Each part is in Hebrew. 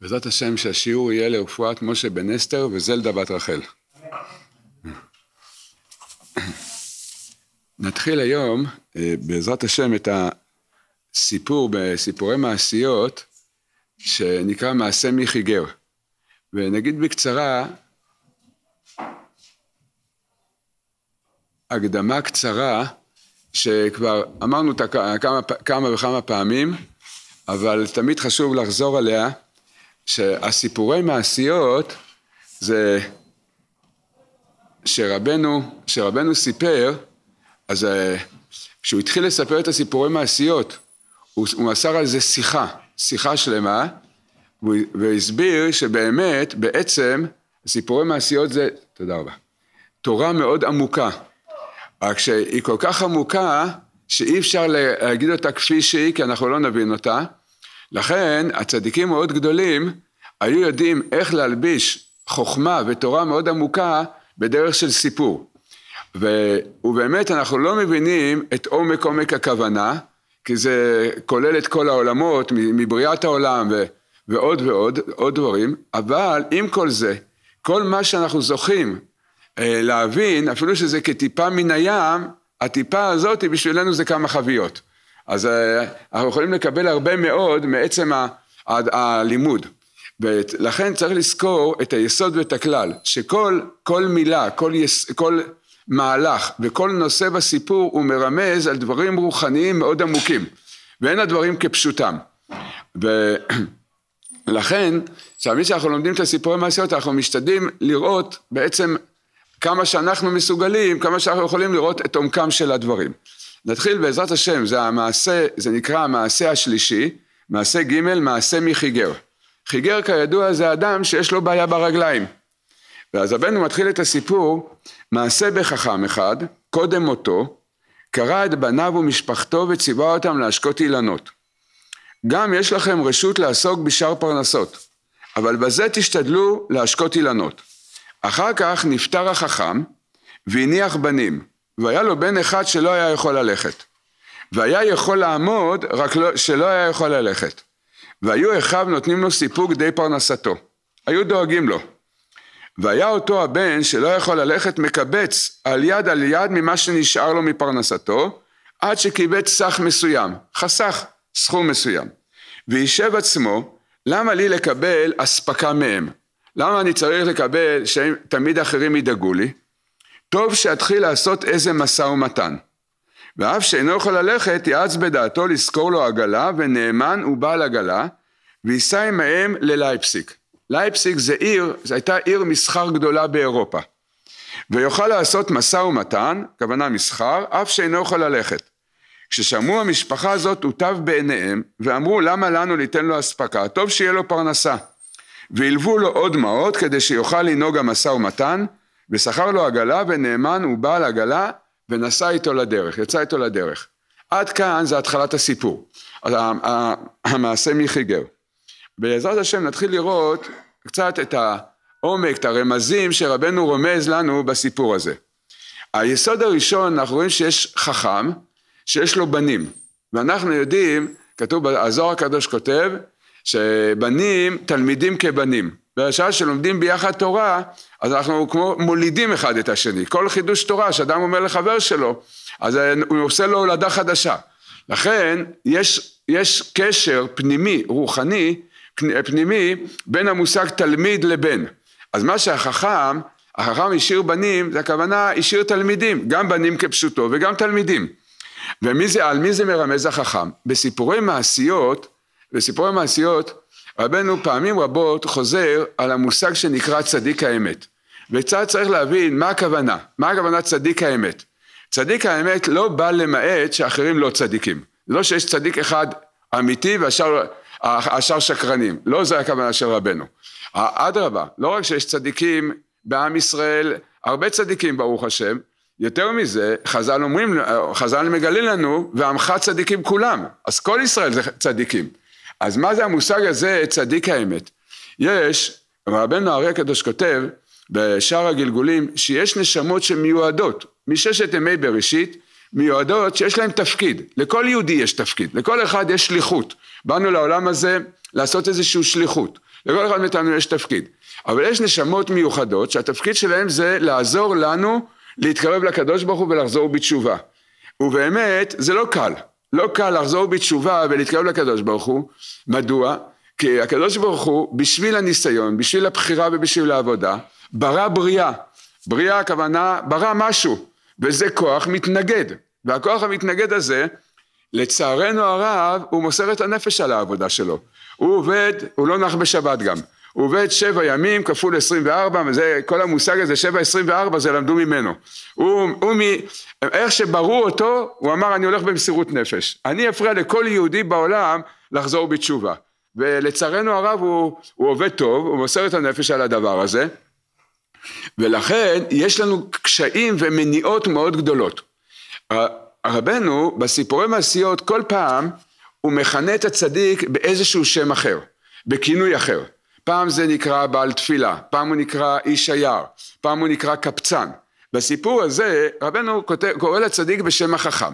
בעזרת השם שהשיעור יהיה לרפואת משה בן אסתר וזלדה בת רחל. נתחיל היום, אה, בעזרת השם, את הסיפור בסיפורי מעשיות שנקרא מעשה מיכיגר. ונגיד בקצרה הקדמה קצרה שכבר אמרנו אותה כמה, כמה וכמה פעמים, אבל תמיד חשוב לחזור עליה. שהסיפורי מעשיות זה שרבנו, שרבנו סיפר, אז אה, כשהוא התחיל לספר את הסיפורי מעשיות, הוא, הוא מסר על זה שיחה, שיחה שלמה, והסביר שבאמת, בעצם, סיפורי מעשיות זה, תודה רבה, תורה מאוד עמוקה. רק שהיא כל כך עמוקה, שאי אפשר להגיד אותה כפי שהיא, כי אנחנו לא נבין אותה. לכן, הצדיקים מאוד גדולים, היו יודעים איך להלביש חוכמה ותורה מאוד עמוקה בדרך של סיפור. ו, ובאמת אנחנו לא מבינים את עומק עומק הכוונה, כי זה כולל את כל העולמות, מבריאת העולם ו, ועוד ועוד, עוד דברים, אבל עם כל זה, כל מה שאנחנו זוכים אה, להבין, אפילו שזה כטיפה מן הים, הטיפה הזאת בשבילנו זה כמה חביות. אז אה, אנחנו יכולים לקבל הרבה מאוד מעצם ה, ה, הלימוד. ולכן צריך לזכור את היסוד ואת הכלל, שכל כל מילה, כל, יס, כל מהלך וכל נושא בסיפור הוא מרמז על דברים רוחניים מאוד עמוקים, ואין הדברים כפשוטם. ולכן, תמיד שאנחנו לומדים את הסיפורי מעשיות, אנחנו משתדלים לראות בעצם כמה שאנחנו מסוגלים, כמה שאנחנו יכולים לראות את עומקם של הדברים. נתחיל בעזרת השם, זה המעשה, זה נקרא המעשה השלישי, מעשה ג', מעשה מחיגר. חיגר כידוע זה אדם שיש לו בעיה ברגליים. ואז הבן מתחיל את הסיפור, מעשה בחכם אחד, קודם מותו, קרא את בניו ומשפחתו וציווה אותם להשקות אילנות. גם יש לכם רשות לעסוק בשאר פרנסות, אבל בזה תשתדלו להשקות אילנות. אחר כך נפטר החכם והניח בנים, והיה לו בן אחד שלא היה יכול ללכת. והיה יכול לעמוד, רק לא, שלא היה יכול ללכת. והיו אחיו נותנים לו סיפוק די פרנסתו. היו דואגים לו. והיה אותו הבן שלא יכול ללכת מקבץ על יד על יד ממה שנשאר לו מפרנסתו, עד שקיבץ סך מסוים, חסך סכום מסוים. וישב עצמו, למה לי לקבל אספקה מהם? למה אני צריך לקבל שתמיד אחרים ידאגו לי? טוב שאתחיל לעשות איזה משא ומתן. ואף שאינו יכול ללכת, יעץ בדעתו לשכור לו עגלה, ונאמן הוא בעל עגלה, וייסע עמהם ללייפסיק. לייפסיק זה עיר, זו הייתה עיר מסחר גדולה באירופה. ויוכל לעשות משא ומתן, כוונה מסחר, אף שאינו יכול ללכת. כששמעו המשפחה הזאת הוטב בעיניהם, ואמרו למה לנו ליתן לו אספקה, טוב שיהיה לו פרנסה. והלוו לו עוד דמעות כדי שיוכל לנהוג המשא ומתן, ושכר לו עגלה ונאמן הוא בעל עגלה ונסע איתו לדרך, יצא איתו לדרך. עד כאן זה התחלת הסיפור, המעשה מחיגר. בעזרת השם נתחיל לראות קצת את העומק, את הרמזים שרבנו רומז לנו בסיפור הזה. היסוד הראשון, אנחנו רואים שיש חכם שיש לו בנים, ואנחנו יודעים, כתוב, הזוהר הקדוש כותב, שבנים תלמידים כבנים. בשעה שלומדים ביחד תורה, אז אנחנו כמו מולידים אחד את השני. כל חידוש תורה שאדם אומר לחבר שלו, אז הוא עושה לו הולדה חדשה. לכן יש, יש קשר פנימי, רוחני, פנימי, בין המושג תלמיד לבן. אז מה שהחכם, החכם השאיר בנים, זה הכוונה השאיר תלמידים, גם בנים כפשוטו וגם תלמידים. ומי זה, על מי זה מרמז החכם? בסיפורי מעשיות, בסיפורי מעשיות, רבנו פעמים רבות חוזר על המושג שנקרא צדיק האמת. וצד צריך להבין מה הכוונה, מה הכוונה צדיק האמת. צדיק האמת לא בא למעט שאחרים לא צדיקים. לא שיש צדיק אחד אמיתי והשאר שקרנים, לא זה הכוונה של רבנו. אדרבה, לא רק שיש צדיקים בעם ישראל, הרבה צדיקים ברוך השם, יותר מזה, חז"ל אומרים, חז"ל מגלה לנו, ועמך צדיקים כולם, אז כל ישראל זה צדיקים. אז מה זה המושג הזה, צדיק האמת? יש, רבנו הרי הקדוש כותב, בשאר הגלגולים, שיש נשמות שמיועדות, מששת ימי בראשית, מיועדות שיש להן תפקיד, לכל יהודי יש תפקיד, לכל אחד יש שליחות, באנו לעולם הזה לעשות איזושהי שליחות, לכל אחד מאיתנו יש תפקיד, אבל יש נשמות מיוחדות שהתפקיד שלהם זה לעזור לנו להתקרב לקדוש ברוך הוא ולחזור בתשובה, ובאמת זה לא קל, לא קל לחזור בתשובה ולהתקרב לקדוש ברוך הוא, מדוע? כי הקדוש ברוך הוא בשביל הניסיון, בשביל הבחירה ובשביל העבודה ברא בריאה, בריאה הכוונה ברא משהו וזה כוח מתנגד והכוח המתנגד הזה לצערנו הרב הוא מוסר את הנפש על העבודה שלו הוא עובד, הוא לא נח בשבת גם הוא עובד שבע ימים כפול עשרים וארבע, כל המושג הזה, שבע עשרים וארבע זה למדו ממנו. הוא, הוא מ... איך שברו אותו, הוא אמר אני הולך במסירות נפש. אני אפריע לכל יהודי בעולם לחזור בתשובה. ולצערנו הרב הוא, הוא עובד טוב, הוא מוסר את הנפש על הדבר הזה, ולכן יש לנו קשיים ומניעות מאוד גדולות. רבנו בסיפורי מעשיות כל פעם הוא מכנה את הצדיק באיזשהו שם אחר, בכינוי אחר. פעם זה נקרא בעל תפילה, פעם הוא נקרא איש היער, פעם הוא נקרא קפצן. בסיפור הזה רבנו קורא לצדיק בשם החכם.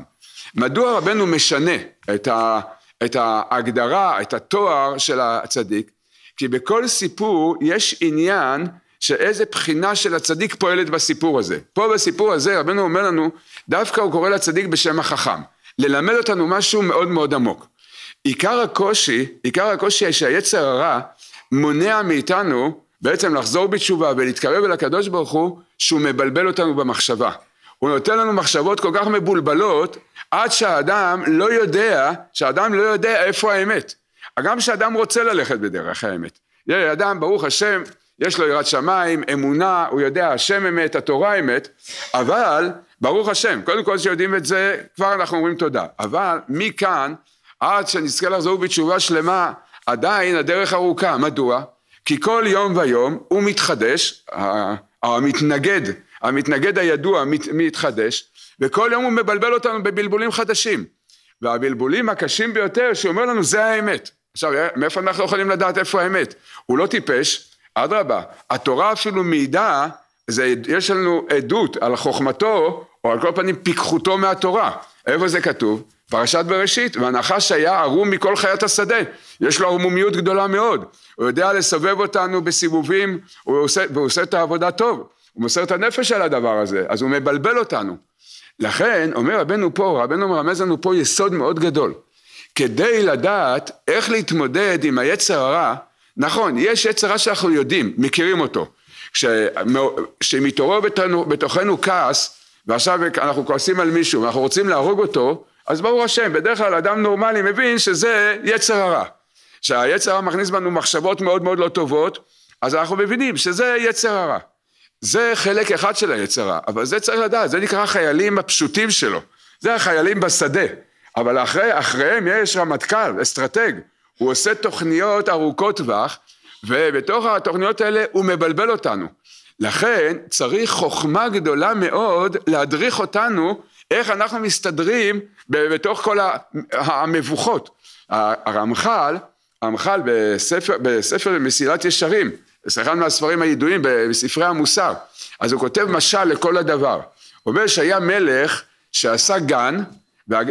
מדוע רבנו משנה את, ה, את ההגדרה, את התואר של הצדיק? כי בכל סיפור יש עניין שאיזה בחינה של הצדיק פועלת בסיפור הזה. פה בסיפור הזה רבנו אומר לנו, דווקא הוא קורא לצדיק בשם החכם, ללמד אותנו משהו מאוד מאוד עמוק. עיקר הקושי, עיקר הקושי שהיצר הרע מונע מאיתנו בעצם לחזור בתשובה ולהתקרב אל הקדוש ברוך הוא, שהוא מבלבל אותנו במחשבה. הוא נותן לנו מחשבות כל כך מבולבלות, עד שהאדם לא יודע, שהאדם לא יודע איפה האמת. גם כשאדם רוצה ללכת בדרך האמת. אדם, ברוך השם, יש לו יראת שמיים, אמונה, הוא יודע, השם אמת, התורה אמת, אבל ברוך השם, קודם כל שיודעים את זה, כבר אנחנו אומרים תודה. אבל מכאן, עד שנזכה לחזור בתשובה שלמה, עדיין הדרך ארוכה. מדוע? כי כל יום ויום הוא מתחדש, המתנגד, המתנגד הידוע מת, מתחדש, וכל יום הוא מבלבל אותנו בבלבולים חדשים. והבלבולים הקשים ביותר, שאומר לנו זה האמת. עכשיו, מאיפה אנחנו יכולים לדעת איפה האמת? הוא לא טיפש, אדרבה, התורה אפילו מעידה, זה, יש לנו עדות על חוכמתו, או על כל פנים פיקחותו מהתורה. איפה זה כתוב? פרשת בראשית, והנחש היה ערום מכל חיית השדה, יש לו ערמומיות גדולה מאוד, הוא יודע לסובב אותנו בסיבובים, הוא עושה, והוא עושה את העבודה טוב, הוא מוסר את הנפש על הדבר הזה, אז הוא מבלבל אותנו. לכן, אומר רבנו פה, רבנו מרמז לנו פה יסוד מאוד גדול. כדי לדעת איך להתמודד עם היצר הרע, נכון, יש עץ הרע שאנחנו יודעים, מכירים אותו. כשמתעורר בתוכנו כעס, ועכשיו אנחנו כועסים על מישהו, ואנחנו רוצים להרוג אותו, אז ברור השם, בדרך כלל אדם נורמלי מבין שזה יצר הרע. שהיצר הרע מכניס בנו מחשבות מאוד מאוד לא טובות, אז אנחנו מבינים שזה יצר הרע. זה חלק אחד של היצר הרע, אבל זה צריך לדעת, זה נקרא החיילים הפשוטים שלו. זה החיילים בשדה. אבל אחרי, אחריהם יש רמטכ"ל, אסטרטג, הוא עושה תוכניות ארוכות טווח, ובתוך התוכניות האלה הוא מבלבל אותנו. לכן צריך חוכמה גדולה מאוד להדריך אותנו איך אנחנו מסתדרים בתוך כל המבוכות. הרמח"ל, הרמח"ל בספר, בספר מסילת ישרים, זה אחד מהספרים הידועים בספרי המוסר, אז הוא כותב משל לכל הדבר. הוא אומר שהיה מלך שעשה גן,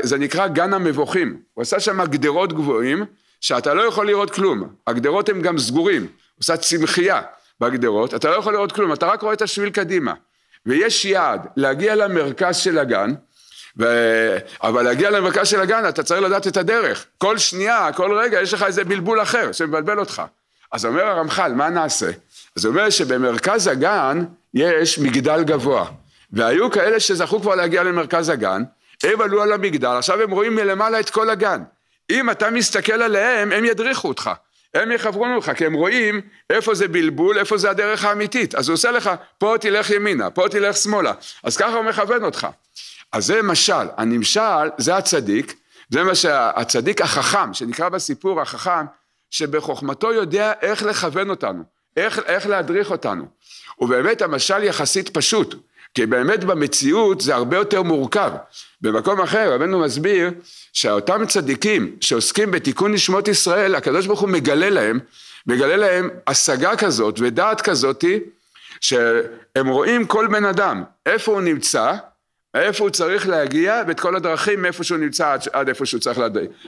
זה נקרא גן המבוכים, הוא עשה שם גדרות גבוהים שאתה לא יכול לראות כלום, הגדרות הן גם סגורים, עושה צמחייה בגדרות, אתה לא יכול לראות כלום, אתה רק רואה את השביל קדימה. ויש יעד, להגיע למרכז של הגן, ו... אבל להגיע למרכז של הגן אתה צריך לדעת את הדרך. כל שנייה, כל רגע יש לך איזה בלבול אחר שמבלבל אותך. אז אומר הרמח"ל, מה נעשה? אז הוא אומר שבמרכז הגן יש מגדל גבוה, והיו כאלה שזכו כבר להגיע למרכז הגן, הם עלו על המגדל, עכשיו הם רואים מלמעלה את כל הגן. אם אתה מסתכל עליהם, הם ידריכו אותך. הם יחברו ממך, כי הם רואים איפה זה בלבול, איפה זה הדרך האמיתית. אז הוא עושה לך, פה תלך ימינה, פה תלך שמאלה. אז ככה הוא מכוון אותך. אז זה משל, הנמשל זה הצדיק, זה מה שהצדיק החכם, שנקרא בסיפור החכם, שבחוכמתו יודע איך לכוון אותנו, איך, איך להדריך אותנו. ובאמת המשל יחסית פשוט. כי באמת במציאות זה הרבה יותר מורכב. במקום אחר רבנו מסביר שאותם צדיקים שעוסקים בתיקון נשמות ישראל, הקדוש ברוך הוא מגלה להם, מגלה להם השגה כזאת ודעת כזאתי, שהם רואים כל בן אדם, איפה הוא נמצא, איפה הוא צריך להגיע ואת כל הדרכים מאיפה שהוא נמצא עד, עד איפה שהוא צריך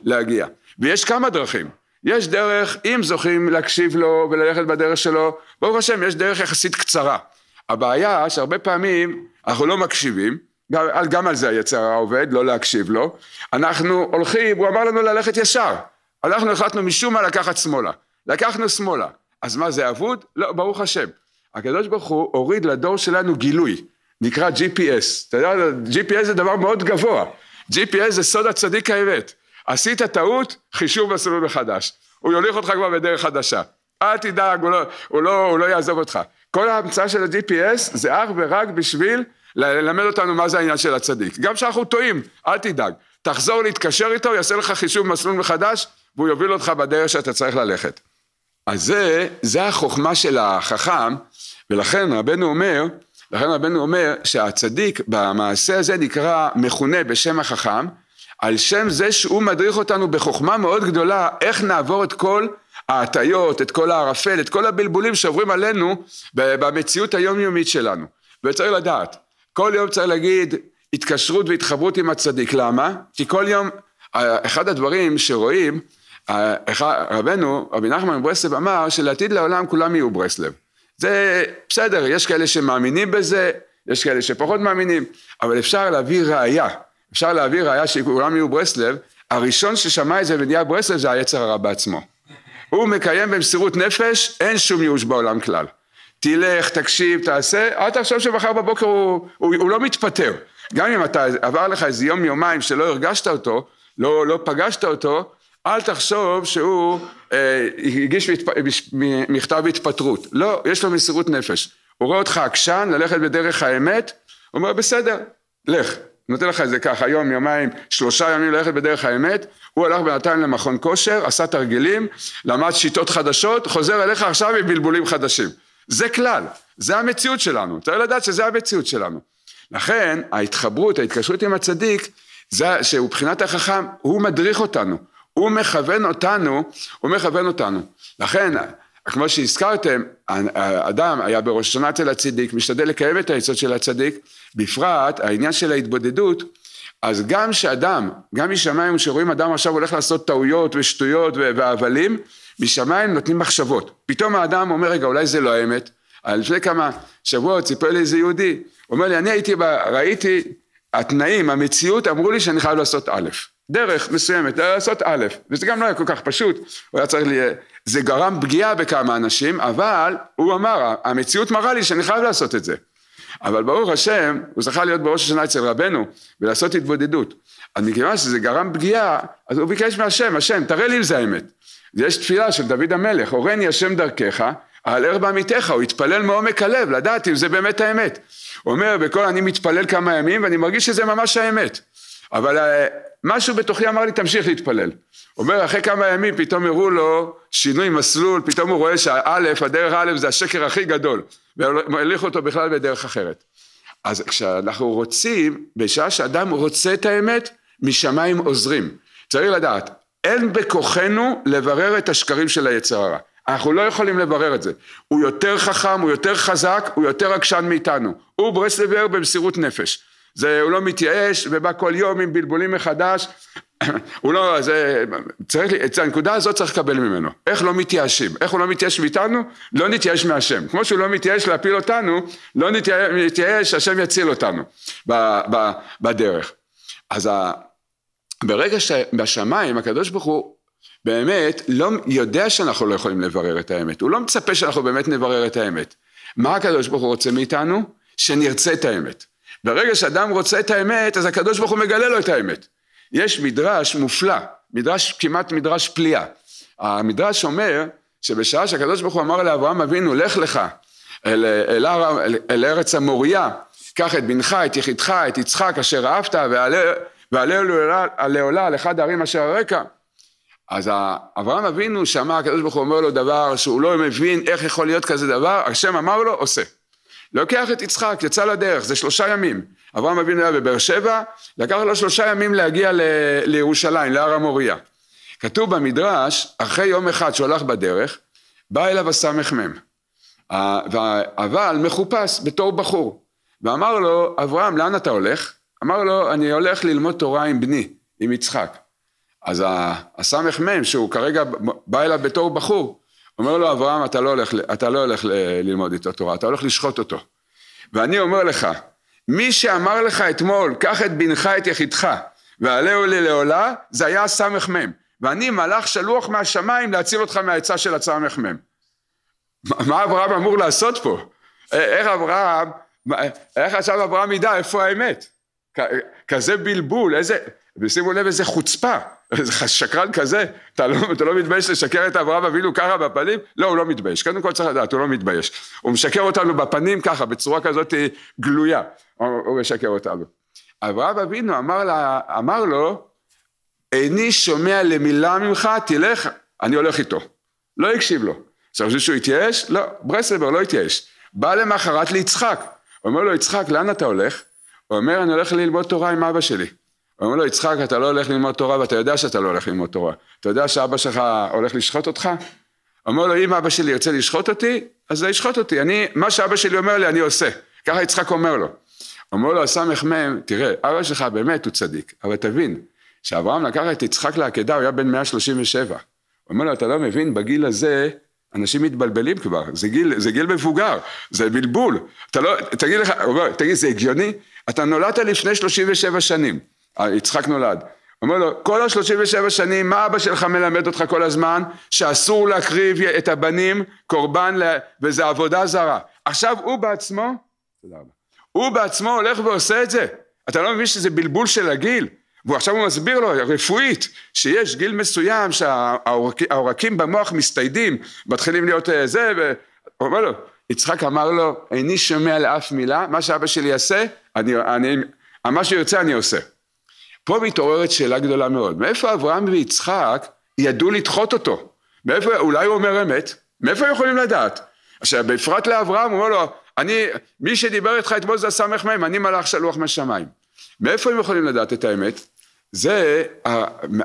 להגיע. ויש כמה דרכים. יש דרך, אם זוכים להקשיב לו וללכת בדרך שלו, ברוך השם יש דרך יחסית קצרה. הבעיה שהרבה פעמים אנחנו לא מקשיבים, גם, על זה היצר העובד, לא להקשיב לו, אנחנו הולכים, הוא אמר לנו ללכת ישר, אנחנו החלטנו משום מה לקחת שמאלה, לקחנו שמאלה, אז מה זה אבוד? לא, ברוך השם. הקדוש ברוך הוא הוריד לדור שלנו גילוי, נקרא GPS, אתה יודע, GPS זה דבר מאוד גבוה, GPS זה סוד הצדיק האמת, עשית טעות, חישוב מסלול מחדש, הוא יוליך אותך כבר בדרך חדשה, אל תדאג, הוא לא, הוא לא, הוא לא יעזוב אותך. כל ההמצאה של ה-GPS זה אך ורק בשביל ללמד אותנו מה זה העניין של הצדיק. גם כשאנחנו טועים, אל תדאג. תחזור להתקשר איתו, הוא יעשה לך חישוב מסלול מחדש, והוא יוביל אותך בדרך שאתה צריך ללכת. אז זה, זה החוכמה של החכם, ולכן רבנו אומר, לכן רבנו אומר שהצדיק במעשה הזה נקרא, מכונה בשם החכם, על שם זה שהוא מדריך אותנו בחוכמה מאוד גדולה, איך נעבור את כל ההטיות, את כל הערפל, את כל הבלבולים שעוברים עלינו במציאות היומיומית שלנו. וצריך לדעת, כל יום צריך להגיד התקשרות והתחברות עם הצדיק, למה? כי כל יום, אה, אחד הדברים שרואים, אה, רבנו, רבי נחמן ברסלב אמר שלעתיד לעולם כולם יהיו ברסלב. זה בסדר, יש כאלה שמאמינים בזה, יש כאלה שפחות מאמינים, אבל אפשר להביא ראייה, אפשר להביא ראייה שכולם יהיו ברסלב, הראשון ששמע את זה ונהיה ברסלב זה היצר הרע בעצמו. הוא מקיים במסירות נפש, אין שום ייאוש בעולם כלל. תלך, תקשיב, תעשה, אל תחשוב שמחר בבוקר הוא, הוא, הוא לא מתפטר. גם אם אתה עבר לך איזה יום יומיים שלא הרגשת אותו, לא, לא פגשת אותו, אל תחשוב שהוא אה, הגיש מתפ... מכתב התפטרות. לא, יש לו מסירות נפש. הוא רואה אותך עקשן, ללכת בדרך האמת, הוא אומר בסדר, לך. נותן לך את זה ככה, יום, יומיים, שלושה ימים ללכת בדרך האמת, הוא הלך בינתיים למכון כושר, עשה תרגילים, למד שיטות חדשות, חוזר אליך עכשיו עם בלבולים חדשים. זה כלל, זה המציאות שלנו, צריך לדעת שזה המציאות שלנו. לכן ההתחברות, ההתקשרות עם הצדיק, זה שהוא מבחינת החכם, הוא מדריך אותנו, הוא מכוון אותנו, הוא מכוון אותנו. לכן, כמו שהזכרתם, האדם היה בראש השנה אצל הצדיק, משתדל לקיים את העצות של הצדיק, בפרט העניין של ההתבודדות אז גם שאדם, גם משמיים שרואים אדם עכשיו הולך לעשות טעויות ושטויות והבלים, משמיים נותנים מחשבות. פתאום האדם אומר רגע אולי זה לא האמת, לפני כמה שבועות סיפר לי איזה יהודי, אומר לי אני הייתי, בה, ראיתי התנאים, המציאות אמרו לי שאני חייב לעשות א', דרך מסוימת, אה, לעשות א', וזה גם לא היה כל כך פשוט, הוא היה צריך, ל... זה גרם פגיעה בכמה אנשים, אבל הוא אמר המציאות מראה לי שאני חייב לעשות את זה. אבל ברוך השם, הוא זכה להיות בראש השנה אצל רבנו ולעשות התבודדות. אז מכיוון שזה גרם פגיעה, אז הוא ביקש מהשם, השם, תראה לי אם זה האמת. יש תפילה של דוד המלך, הורני השם דרכך, על ערב עמיתך, הוא התפלל מעומק הלב, לדעת אם זה באמת האמת. הוא אומר, בכל אני מתפלל כמה ימים ואני מרגיש שזה ממש האמת. אבל אה, משהו בתוכי אמר לי, תמשיך להתפלל. אומר, אחרי כמה ימים פתאום הראו לו שינוי מסלול, פתאום הוא רואה שהאלף, הדרך האלף זה השקר הכי גדול. ומוליך אותו בכלל בדרך אחרת. אז כשאנחנו רוצים, בשעה שאדם רוצה את האמת, משמיים עוזרים. צריך לדעת, אין בכוחנו לברר את השקרים של היצר הרע. אנחנו לא יכולים לברר את זה. הוא יותר חכם, הוא יותר חזק, הוא יותר עקשן מאיתנו. הוא ברסלבר במסירות נפש. זה, הוא לא מתייאש ובא כל יום עם בלבולים מחדש הוא לא, זה, צריך, את הנקודה הזאת צריך לקבל ממנו. איך לא מתייאשים? איך הוא לא מתייאש מאיתנו? לא נתייאש מהשם. כמו שהוא לא מתייאש להפיל אותנו, לא נתייאש, השם יציל אותנו ב, ב, בדרך. אז ה, ברגע שבשמיים הקדוש ברוך הוא באמת לא יודע שאנחנו לא יכולים לברר את האמת. הוא לא מצפה שאנחנו באמת נברר את האמת. מה הקדוש ברוך הוא רוצה מאיתנו? שנרצה את האמת. ברגע שאדם רוצה את האמת, אז הקדוש ברוך הוא מגלה לו את האמת. יש מדרש מופלא, מדרש, כמעט מדרש פליאה. המדרש אומר שבשעה שהקדוש ברוך הוא אמר לאברהם אבינו, לך לך אל, אל, אל, אל אל ארץ המוריה, קח את בנך, את יחידך, את יצחק אשר אהבת, ועלה לעולה על אחד הערים אשר הרקע. אז אברהם אבינו שמע, הקדוש ברוך הוא אומר לו דבר שהוא לא מבין איך יכול להיות כזה דבר, השם אמר לו, עושה. לוקח את יצחק, יצא לדרך, זה שלושה ימים. אברהם אבינו היה בבאר שבע, לקח לו שלושה ימים להגיע ל... לירושלים, להר המוריה. כתוב במדרש, אחרי יום אחד שהוא הלך בדרך, בא אליו הסמ"מ, אבל מחופש בתור בחור, ואמר לו, אברהם, לאן אתה הולך? אמר לו, אני הולך ללמוד תורה עם בני, עם יצחק. אז הסמ"מ, שהוא כרגע בא אליו בתור בחור, אומר לו, אברהם, אתה לא הולך, אתה לא הולך ללמוד איתו תורה, אתה הולך לשחוט אותו. ואני אומר לך, מי שאמר לך אתמול, קח את בנך את יחידך, ועלהו ללעולה, זה היה הסמ"ם, ואני מלאך שלוח מהשמיים להציל אותך מהעצה של הסמ"ם. מה אברהם אמור לעשות פה? איך אברהם, איך עכשיו אברהם ידע איפה האמת? כזה בלבול, איזה, ושימו לב איזה חוצפה. שקרן כזה, אתה לא, אתה לא מתבייש לשקר את אברהם אבינו ככה בפנים? לא, הוא לא מתבייש. קודם כל צריך לדעת, הוא לא מתבייש. הוא משקר אותנו בפנים ככה, בצורה כזאת אה, גלויה. הוא, הוא משקר אותנו. אברהם אבינו אמר, לה, אמר לו, איני שומע למילה ממך, תלך, אני הולך איתו. לא הקשיב לו. עכשיו, חושב שהוא התייאש? לא, ברסלבר לא התייאש. בא למחרת ליצחק. אומר לו, יצחק, לאן אתה הולך? הוא אומר, אני הולך ללמוד תורה עם אבא שלי. אומרים לו, יצחק, אתה לא הולך ללמוד תורה ואתה יודע שאתה לא הולך ללמוד תורה. אתה יודע שאבא שלך הולך לשחוט אותך? אומר לו, אם אבא שלי ירצה לשחוט אותי, אז זה ישחוט אותי. אני, מה שאבא שלי אומר לי, אני עושה. ככה יצחק אומר לו. אומר לו, הס"מ, תראה, אבא שלך באמת הוא צדיק, אבל תבין, כשאברהם לקח את יצחק לעקדה, הוא היה בן 137. אומר לו, אתה לא מבין, בגיל הזה, אנשים מתבלבלים כבר, זה גיל, זה גיל מבוגר, זה בלבול. אתה לא, תגיד לך, אומר, תגיד, זה הגיוני? אתה נולדת לפני 37 שנים. אה, יצחק נולד. אומר לו, כל השלושים ושבע שנים, מה אבא שלך מלמד אותך כל הזמן? שאסור להקריב את הבנים קורבן, וזה עבודה זרה. עכשיו הוא בעצמו, תודה רבה, הוא בעצמו הולך ועושה את זה. אתה לא מבין שזה בלבול של הגיל? ועכשיו הוא מסביר לו רפואית שיש גיל מסוים שהעורקים במוח מסתיידים, מתחילים להיות אה, זה, והוא אומר לו, יצחק אמר לו, איני שומע לאף מילה, מה שאבא שלי יעשה, אני, אני, מה שיוצא אני עושה. פה מתעוררת שאלה גדולה מאוד, מאיפה אברהם ויצחק ידעו לדחות אותו? מאיפה, אולי הוא אומר אמת? מאיפה יכולים לדעת? עכשיו, בפרט לאברהם, הוא אומר לו, אני, מי שדיבר איתך אתמול זה הסמ"ך מ"ם, אני מלאך שלוח מהשמיים. מאיפה הם יכולים לדעת את האמת? זה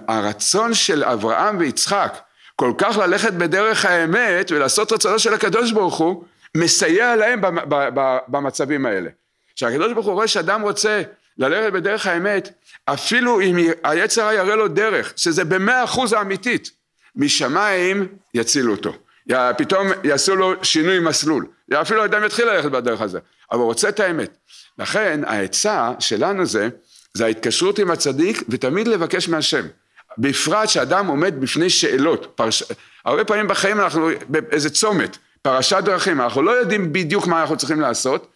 הרצון של אברהם ויצחק כל כך ללכת בדרך האמת ולעשות רצונו של הקדוש ברוך הוא, מסייע להם במצבים האלה. כשהקדוש ברוך הוא רואה שאדם רוצה ללכת בדרך האמת, אפילו אם היצר יראה לו דרך, שזה במאה אחוז האמיתית, משמיים יצילו אותו. פתאום יעשו לו שינוי מסלול. אפילו אדם יתחיל ללכת בדרך הזה, אבל הוא רוצה את האמת. לכן העצה שלנו זה, זה ההתקשרות עם הצדיק ותמיד לבקש מהשם. בפרט שאדם עומד בפני שאלות. פרש... הרבה פעמים בחיים אנחנו באיזה צומת, פרשת דרכים, אנחנו לא יודעים בדיוק מה אנחנו צריכים לעשות,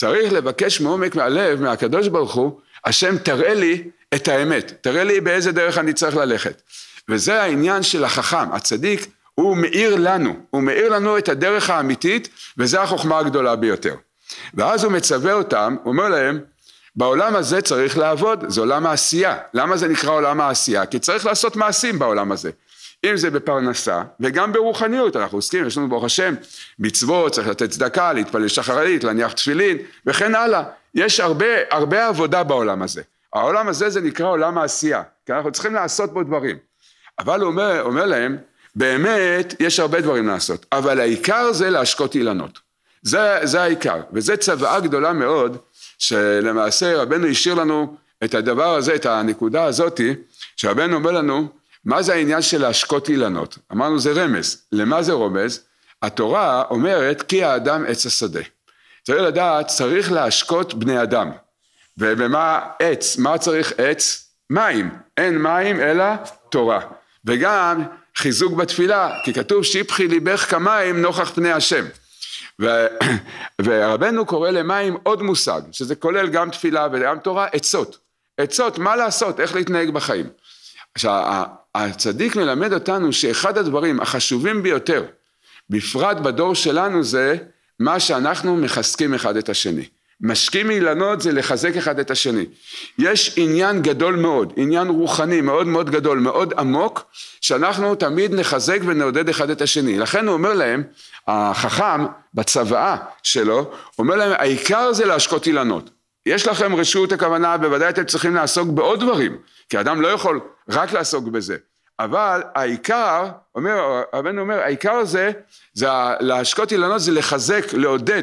צריך לבקש מעומק מהלב, מהקדוש ברוך הוא, השם תראה לי את האמת, תראה לי באיזה דרך אני צריך ללכת. וזה העניין של החכם, הצדיק, הוא מאיר לנו, הוא מאיר לנו את הדרך האמיתית, וזה החוכמה הגדולה ביותר. ואז הוא מצווה אותם, הוא אומר להם, בעולם הזה צריך לעבוד, זה עולם העשייה. למה זה נקרא עולם העשייה? כי צריך לעשות מעשים בעולם הזה. אם זה בפרנסה, וגם ברוחניות אנחנו עוסקים, יש לנו ברוך השם מצוות, צריך לתת צדקה, להתפלל שחרית, להניח תפילין, וכן הלאה. יש הרבה, הרבה עבודה בעולם הזה. העולם הזה זה נקרא עולם העשייה, כי כן? אנחנו צריכים לעשות בו דברים. אבל הוא אומר, אומר להם, באמת יש הרבה דברים לעשות, אבל העיקר זה להשקות אילנות. זה, זה העיקר, וזו צוואה גדולה מאוד, שלמעשה רבנו השאיר לנו את הדבר הזה, את הנקודה הזאתי, שרבנו אומר לנו, מה זה העניין של להשקות אילנות? אמרנו זה רמז. למה זה רומז? התורה אומרת כי האדם עץ השדה. צריך לדעת, צריך להשקות בני אדם. ובמה עץ? מה צריך עץ? מים. אין מים אלא תורה. וגם חיזוק בתפילה, כי כתוב שיפחי ליבך כמים נוכח פני השם. ו... ורבנו קורא למים עוד מושג, שזה כולל גם תפילה וגם תורה, עצות. עצות, מה לעשות, איך להתנהג בחיים. עכשיו, הצדיק מלמד אותנו שאחד הדברים החשובים ביותר, בפרט בדור שלנו, זה מה שאנחנו מחזקים אחד את השני. משקים אילנות זה לחזק אחד את השני. יש עניין גדול מאוד, עניין רוחני מאוד מאוד גדול, מאוד עמוק, שאנחנו תמיד נחזק ונעודד אחד את השני. לכן הוא אומר להם, החכם בצוואה שלו, אומר להם, העיקר זה להשקות אילנות. יש לכם רשות הכוונה, בוודאי אתם צריכים לעסוק בעוד דברים, כי אדם לא יכול רק לעסוק בזה. אבל העיקר, אומר, רבנו אומר, העיקר זה, זה להשקות אילנות זה לחזק, לעודד,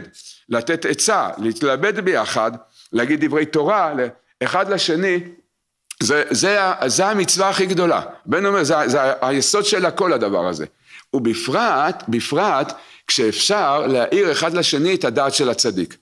לתת עצה, להתלבט ביחד, להגיד דברי תורה, אחד לשני, זה, זה, זה המצווה הכי גדולה. בן אומר, זה, זה היסוד של הכל הדבר הזה. ובפרט, בפרט, כשאפשר להאיר אחד לשני את הדעת של הצדיק.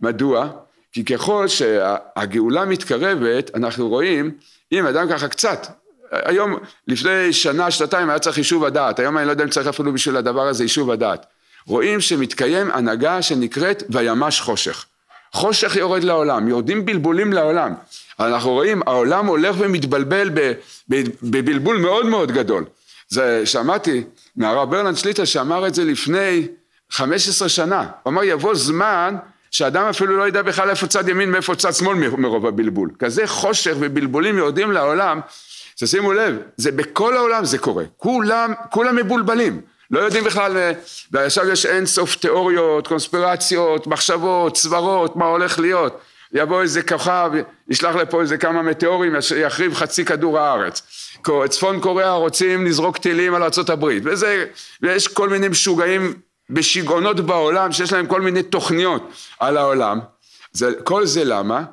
מדוע? כי ככל שהגאולה מתקרבת, אנחנו רואים, אם אדם ככה קצת, היום, לפני שנה, שנתיים היה צריך יישוב הדעת, היום אני לא יודע אם צריך אפילו בשביל הדבר הזה יישוב הדעת. רואים שמתקיים הנהגה שנקראת וימש חושך. חושך יורד לעולם, יורדים בלבולים לעולם. אנחנו רואים, העולם הולך ומתבלבל בבלבול מאוד מאוד גדול. זה, שמעתי מהרב ברלנד שליטה שאמר את זה לפני 15 שנה. הוא אמר, יבוא זמן שאדם אפילו לא יודע בכלל איפה צד ימין ואיפה צד שמאל מרוב הבלבול. כזה חושך ובלבולים יורדים לעולם, תשימו לב, זה בכל העולם זה קורה, כולם, כולם מבולבלים, לא יודעים בכלל, אה, ועכשיו יש אין סוף תיאוריות, קונספירציות, מחשבות, סברות, מה הולך להיות. יבוא איזה כוכב, ישלח לפה איזה כמה מטאורים, יחריב חצי כדור הארץ. צפון קוריאה רוצים לזרוק טילים על ארה"ב, ויש כל מיני משוגעים בשיגעונות בעולם, שיש להם כל מיני תוכניות על העולם. זה, כל זה למה?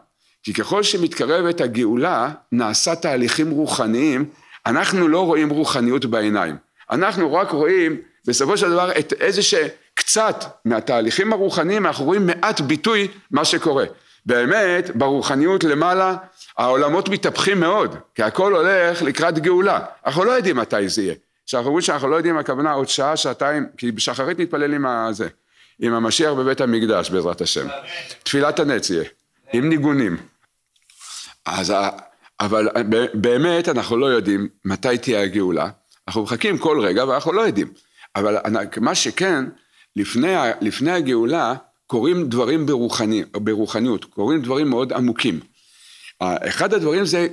כי ככל שמתקרבת הגאולה, נעשה תהליכים רוחניים, אנחנו לא רואים רוחניות בעיניים. אנחנו רק רואים, בסופו של דבר, את איזה שקצת קצת מהתהליכים הרוחניים, אנחנו רואים מעט ביטוי מה שקורה. באמת, ברוחניות למעלה, העולמות מתהפכים מאוד, כי הכל הולך לקראת גאולה. אנחנו לא יודעים מתי זה יהיה. שאנחנו אומרים שאנחנו לא יודעים מה הכוונה עוד שעה, שעתיים, כי בשחרית נתפלל עם הזה, עם המשיח בבית המקדש בעזרת השם. תפילת הנץ יהיה, עם ניגונים. אז אבל באמת אנחנו לא יודעים מתי תהיה הגאולה, אנחנו מחכים כל רגע ואנחנו לא יודעים, אבל מה שכן, לפני, לפני הגאולה קורים דברים ברוחני, ברוחניות, קורים דברים מאוד עמוקים. אחד הדברים זה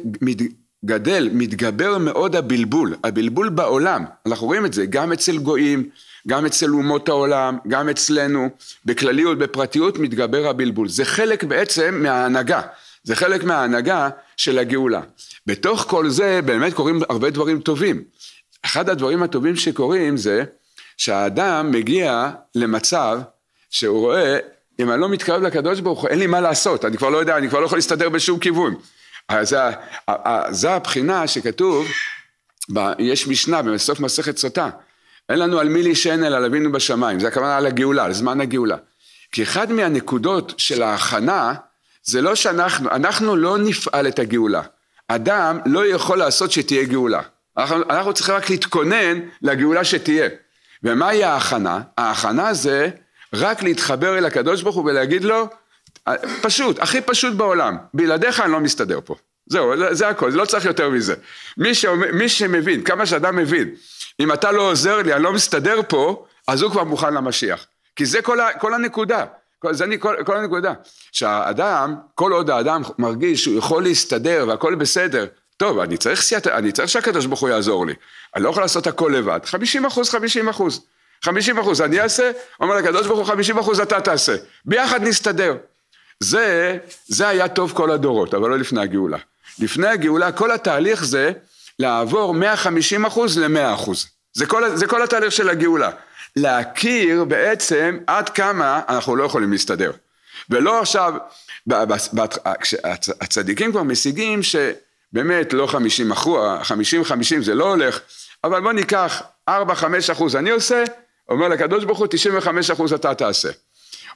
גדל, מתגבר מאוד הבלבול, הבלבול בעולם, אנחנו רואים את זה גם אצל גויים, גם אצל אומות העולם, גם אצלנו, בכלליות, בפרטיות, מתגבר הבלבול. זה חלק בעצם מההנהגה, זה חלק מההנהגה של הגאולה. בתוך כל זה באמת קורים הרבה דברים טובים. אחד הדברים הטובים שקורים זה שהאדם מגיע למצב שהוא רואה, אם אני לא מתקרב לקדוש ברוך הוא, אין לי מה לעשות, אני כבר לא יודע, אני כבר לא יכול להסתדר בשום כיוון. אה, זה, זה הבחינה שכתוב, ב, יש משנה בסוף מסכת סוטה, אין לנו על מי להישען אלא אבינו בשמיים, זה הכוונה על הגאולה, על זמן הגאולה. כי אחד מהנקודות של ההכנה, זה לא שאנחנו, אנחנו לא נפעל את הגאולה. אדם לא יכול לעשות שתהיה גאולה. אנחנו, אנחנו צריכים רק להתכונן לגאולה שתהיה. ומהי ההכנה? ההכנה זה רק להתחבר אל הקדוש ברוך הוא ולהגיד לו, פשוט, הכי פשוט בעולם, בלעדיך אני לא מסתדר פה. זהו, זה, זה הכל, לא צריך יותר מזה. מי, שאומר, מי שמבין, כמה שאדם מבין, אם אתה לא עוזר לי, אני לא מסתדר פה, אז הוא כבר מוכן למשיח. כי זה כל, ה, כל הנקודה. כל, זה אני, כל, כל הנקודה. שהאדם, כל עוד האדם מרגיש שהוא יכול להסתדר והכל בסדר, טוב, אני צריך, סיית, אני צריך שהקדוש ברוך הוא יעזור לי. אני לא יכול לעשות הכל לבד. 50 אחוז, 50 אחוז. 50 אחוז אני אעשה, אומר לקדוש ברוך הוא 50 אחוז אתה תעשה. ביחד נסתדר. זה, זה היה טוב כל הדורות, אבל לא לפני הגאולה. לפני הגאולה כל התהליך זה לעבור 150 אחוז ל-100 אחוז. זה כל, זה כל התהליך של הגאולה. להכיר בעצם עד כמה אנחנו לא יכולים להסתדר. ולא עכשיו, כשהצדיקים כבר משיגים שבאמת לא 50 אחוז, 50 50 זה לא הולך, אבל בוא ניקח 4-5 אחוז אני עושה, אומר לקדוש ברוך הוא 95 אחוז אתה תעשה.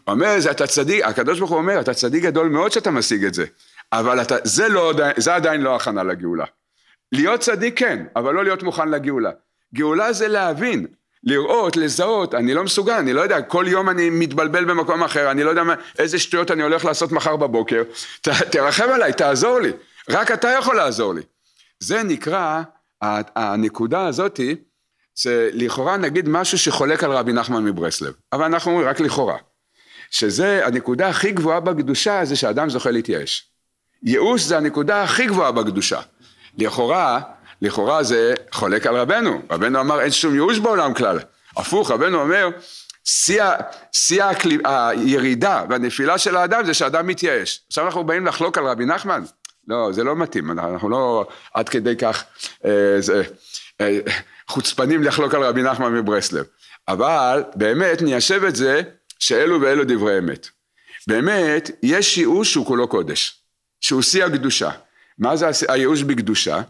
אומר, זה אתה צדיק, הקדוש ברוך הוא אומר, אתה צדיק גדול מאוד שאתה משיג את זה, אבל אתה, זה, לא, זה עדיין לא הכנה לגאולה. להיות צדיק כן, אבל לא להיות מוכן לגאולה. גאולה זה להבין, לראות, לזהות, אני לא מסוגל, אני לא יודע, כל יום אני מתבלבל במקום אחר, אני לא יודע מה, איזה שטויות אני הולך לעשות מחר בבוקר, ת, תרחם עליי, תעזור לי, רק אתה יכול לעזור לי. זה נקרא, הנקודה הזאתי, זה לכאורה נגיד משהו שחולק על רבי נחמן מברסלב, אבל אנחנו אומרים רק לכאורה. שזה הנקודה הכי גבוהה בקדושה זה שאדם זוכה להתייאש. ייאוש זה הנקודה הכי גבוהה בקדושה. לכאורה, לכאורה זה חולק על רבנו, רבנו אמר אין שום ייאוש בעולם כלל, הפוך רבנו אומר שיא הירידה והנפילה של האדם זה שאדם מתייאש. עכשיו אנחנו באים לחלוק על רבי נחמן? לא, זה לא מתאים, אנחנו לא עד כדי כך אה, זה, אה, חוצפנים לחלוק על רבי נחמן מברסלב. אבל באמת ניישב את זה שאלו ואלו דברי אמת. באמת, יש ייאוש שהוא כולו קודש, שהוא שיא הקדושה. מה זה הייאוש בקדושה?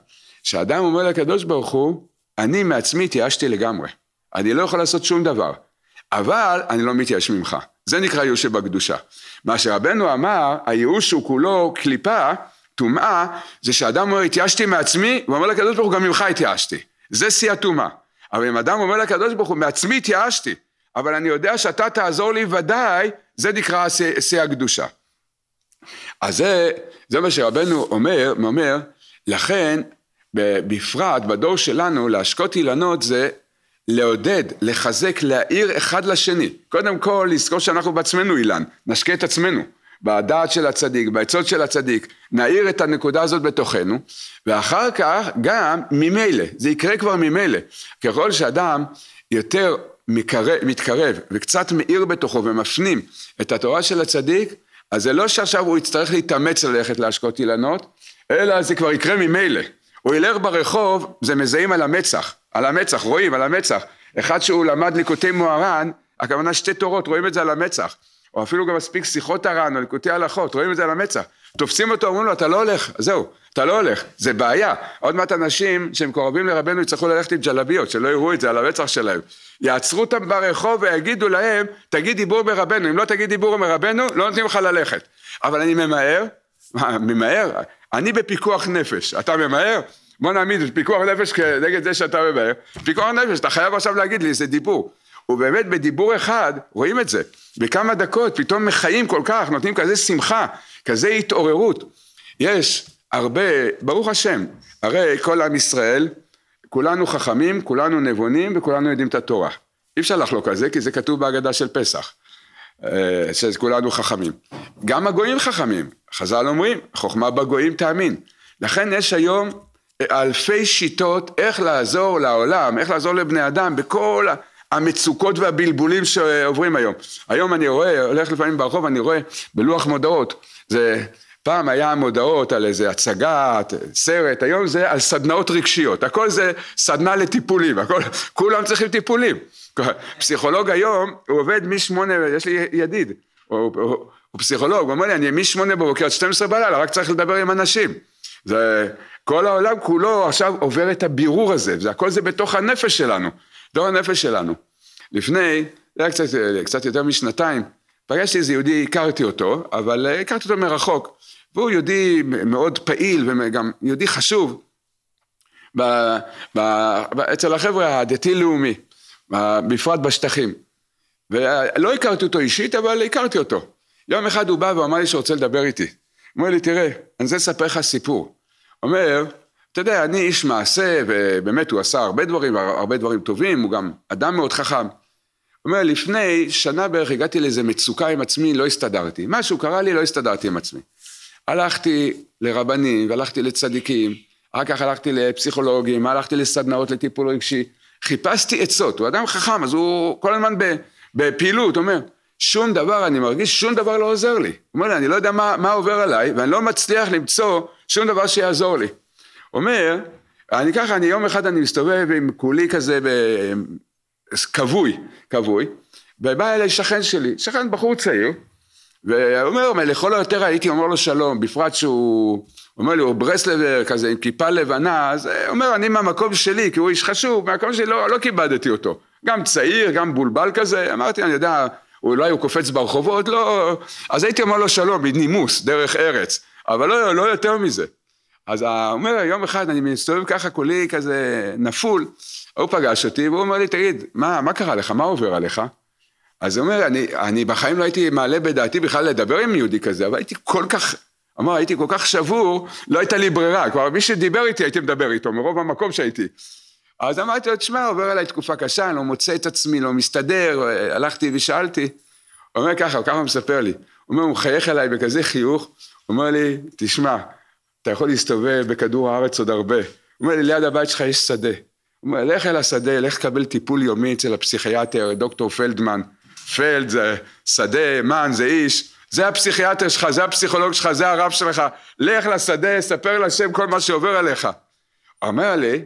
שאדם אומר לקדוש ברוך הוא, אני מעצמי התייאשתי לגמרי, אני לא יכול לעשות שום דבר, אבל אני לא מתייאש ממך. זה נקרא ייאוש שבקדושה. מה שרבנו אמר, הייאוש הוא כולו קליפה, טומאה, זה שאדם אומר התייאשתי מעצמי, הוא אומר לקדוש ברוך הוא גם ממך התייאשתי. זה שיא הטומאה. אבל אם אדם אומר לקדוש ברוך הוא מעצמי התייאשתי, אבל אני יודע שאתה תעזור לי ודאי, זה נקרא שיא הקדושה. אז זה, זה מה שרבנו אומר, אומר, לכן בפרט בדור שלנו להשקות אילנות זה לעודד, לחזק, להעיר אחד לשני. קודם כל לזכור שאנחנו בעצמנו אילן, נשקה את עצמנו. בדעת של הצדיק, בעצות של הצדיק, נעיר את הנקודה הזאת בתוכנו, ואחר כך גם ממילא, זה יקרה כבר ממילא. ככל שאדם יותר מקרב, מתקרב וקצת מאיר בתוכו ומפנים את התורה של הצדיק, אז זה לא שעכשיו הוא יצטרך להתאמץ ללכת להשקות אילנות, אלא זה כבר יקרה ממילא. הוא ילך ברחוב, זה מזהים על המצח, על המצח, רואים, על המצח. אחד שהוא למד ליקוטי מוהר"ן, הכוונה שתי תורות, רואים את זה על המצח. או אפילו גם מספיק שיחות הר"ן, או ליקוטי הלכות, רואים את זה על המצח. תופסים אותו, אומרים לו, אתה לא הולך, זהו, אתה לא הולך, זה בעיה. עוד מעט אנשים שהם קרובים לרבנו יצטרכו ללכת עם ג'לביות, שלא יראו את זה על המצח שלהם. יעצרו אותם ברחוב ויגידו להם, תגיד דיבור מרבנו, אם לא תגיד דיבור מרבנו, לא נותנים לך ללכת. אבל אני ממהר, מה, ממהר? אני בפיקוח נפש, אתה ממהר? בוא נעמיד פיקוח נפש כנגד זה שאתה ממהר. פיקוח נפש, אתה חייב עכשיו להגיד לי, זה דיבור. ובאמת בדיבור אחד רואים את זה, בכמה דקות פתאום מחיים כל כך, נותנים כזה שמחה, כזה התעוררות. יש הרבה, ברוך השם, הרי כל עם ישראל, כולנו חכמים, כולנו נבונים וכולנו יודעים את התורה. אי אפשר לחלוק על זה כי זה כתוב בהגדה של פסח, אה, שכולנו חכמים. גם הגויים חכמים, חז"ל אומרים, חוכמה בגויים תאמין. לכן יש היום אלפי שיטות איך לעזור לעולם, איך לעזור לבני אדם בכל ה... המצוקות והבלבולים שעוברים היום. היום אני רואה, הולך לפעמים ברחוב, אני רואה בלוח מודעות, זה פעם היה מודעות על איזה הצגה, סרט, היום זה על סדנאות רגשיות, הכל זה סדנה לטיפולים, הכל, כולם צריכים טיפולים. פסיכולוג היום, הוא עובד משמונה, יש לי ידיד, הוא, הוא, הוא הוא פסיכולוג, הוא אומר לי, אני משמונה בבוקר עד 12 בלילה, רק צריך לדבר עם אנשים. זה, כל העולם כולו עכשיו עובר את הבירור הזה, זה, הכל זה בתוך הנפש שלנו. דור הנפש שלנו. לפני, זה היה קצת, אה, קצת יותר משנתיים, פגשתי איזה יהודי, הכרתי אותו, אבל אה, הכרתי אותו מרחוק. והוא יהודי מאוד פעיל וגם יהודי חשוב ב, ב, ב, אצל החבר'ה הדתי-לאומי, בפרט בשטחים. ולא הכרתי אותו אישית, אבל הכרתי אותו. יום אחד הוא בא ואמר לי שהוא רוצה לדבר איתי. הוא אומר לי, תראה, אני רוצה לספר לך סיפור. אומר, אתה יודע, אני איש מעשה, ובאמת הוא עשה הרבה דברים, הרבה דברים טובים, הוא גם אדם מאוד חכם. הוא אומר, לפני שנה בערך הגעתי לאיזה מצוקה עם עצמי, לא הסתדרתי. משהו קרה לי, לא הסתדרתי עם עצמי. הלכתי לרבנים, והלכתי לצדיקים, אחר כך הלכתי לפסיכולוגים, הלכתי לסדנאות לטיפול רגשי, חיפשתי עצות, הוא אדם חכם, אז הוא כל הזמן בפעילות, הוא אומר, שום דבר, אני מרגיש שום דבר לא עוזר לי. הוא אומר לי, אני לא יודע מה, מה עובר עליי, ואני לא מצליח למצוא שום דבר שיעזור לי. אומר, אני ככה, אני יום אחד אני מסתובב עם כולי כזה אה, כבוי, כבוי, ובא אליי שכן שלי, שכן בחור צעיר, ואומר, לכל היותר הייתי אומר לו שלום, בפרט שהוא, אומר לי, הוא ברסלבר כזה עם כיפה לבנה, אז הוא אה, אומר, אני מהמקום שלי, כי הוא איש חשוב, מהמקום שלי לא, לא כיבדתי אותו. גם צעיר, גם בולבל כזה, אמרתי, אני יודע, אולי הוא קופץ ברחובות, לא... אז הייתי אומר לו שלום, בנימוס, דרך ארץ, אבל לא, לא יותר מזה. אז הוא אומר, יום אחד אני מסתובב ככה, כולי כזה נפול, הוא פגש אותי, והוא אומר לי, תגיד, מה, מה קרה לך? מה עובר עליך? אז הוא אומר, אני, אני בחיים לא הייתי מעלה בדעתי בכלל לדבר עם יהודי כזה, אבל הייתי כל כך, אמר, הייתי כל כך שבור, לא הייתה לי ברירה, כבר מי שדיבר איתי הייתי מדבר איתו, מרוב המקום שהייתי. אז אמרתי לו, תשמע, עובר עליי תקופה קשה, אני לא מוצא את עצמי, לא מסתדר, הלכתי ושאלתי. הוא אומר ככה, הוא ככה מספר לי, הוא אומר, הוא מחייך אליי בכזה חיוך, הוא אומר לי, תשמע, אתה יכול להסתובב בכדור הארץ עוד הרבה. הוא אומר לי, ליד הבית שלך יש שדה. הוא אומר, לך אל השדה, לך תקבל טיפול יומי אצל הפסיכיאטר, דוקטור פלדמן. פלד זה שדה, מן זה איש. זה הפסיכיאטר שלך, זה הפסיכולוג שלך, זה הרב שלך. לך לשדה, ספר להשם כל מה שעובר עליך. אומר לי,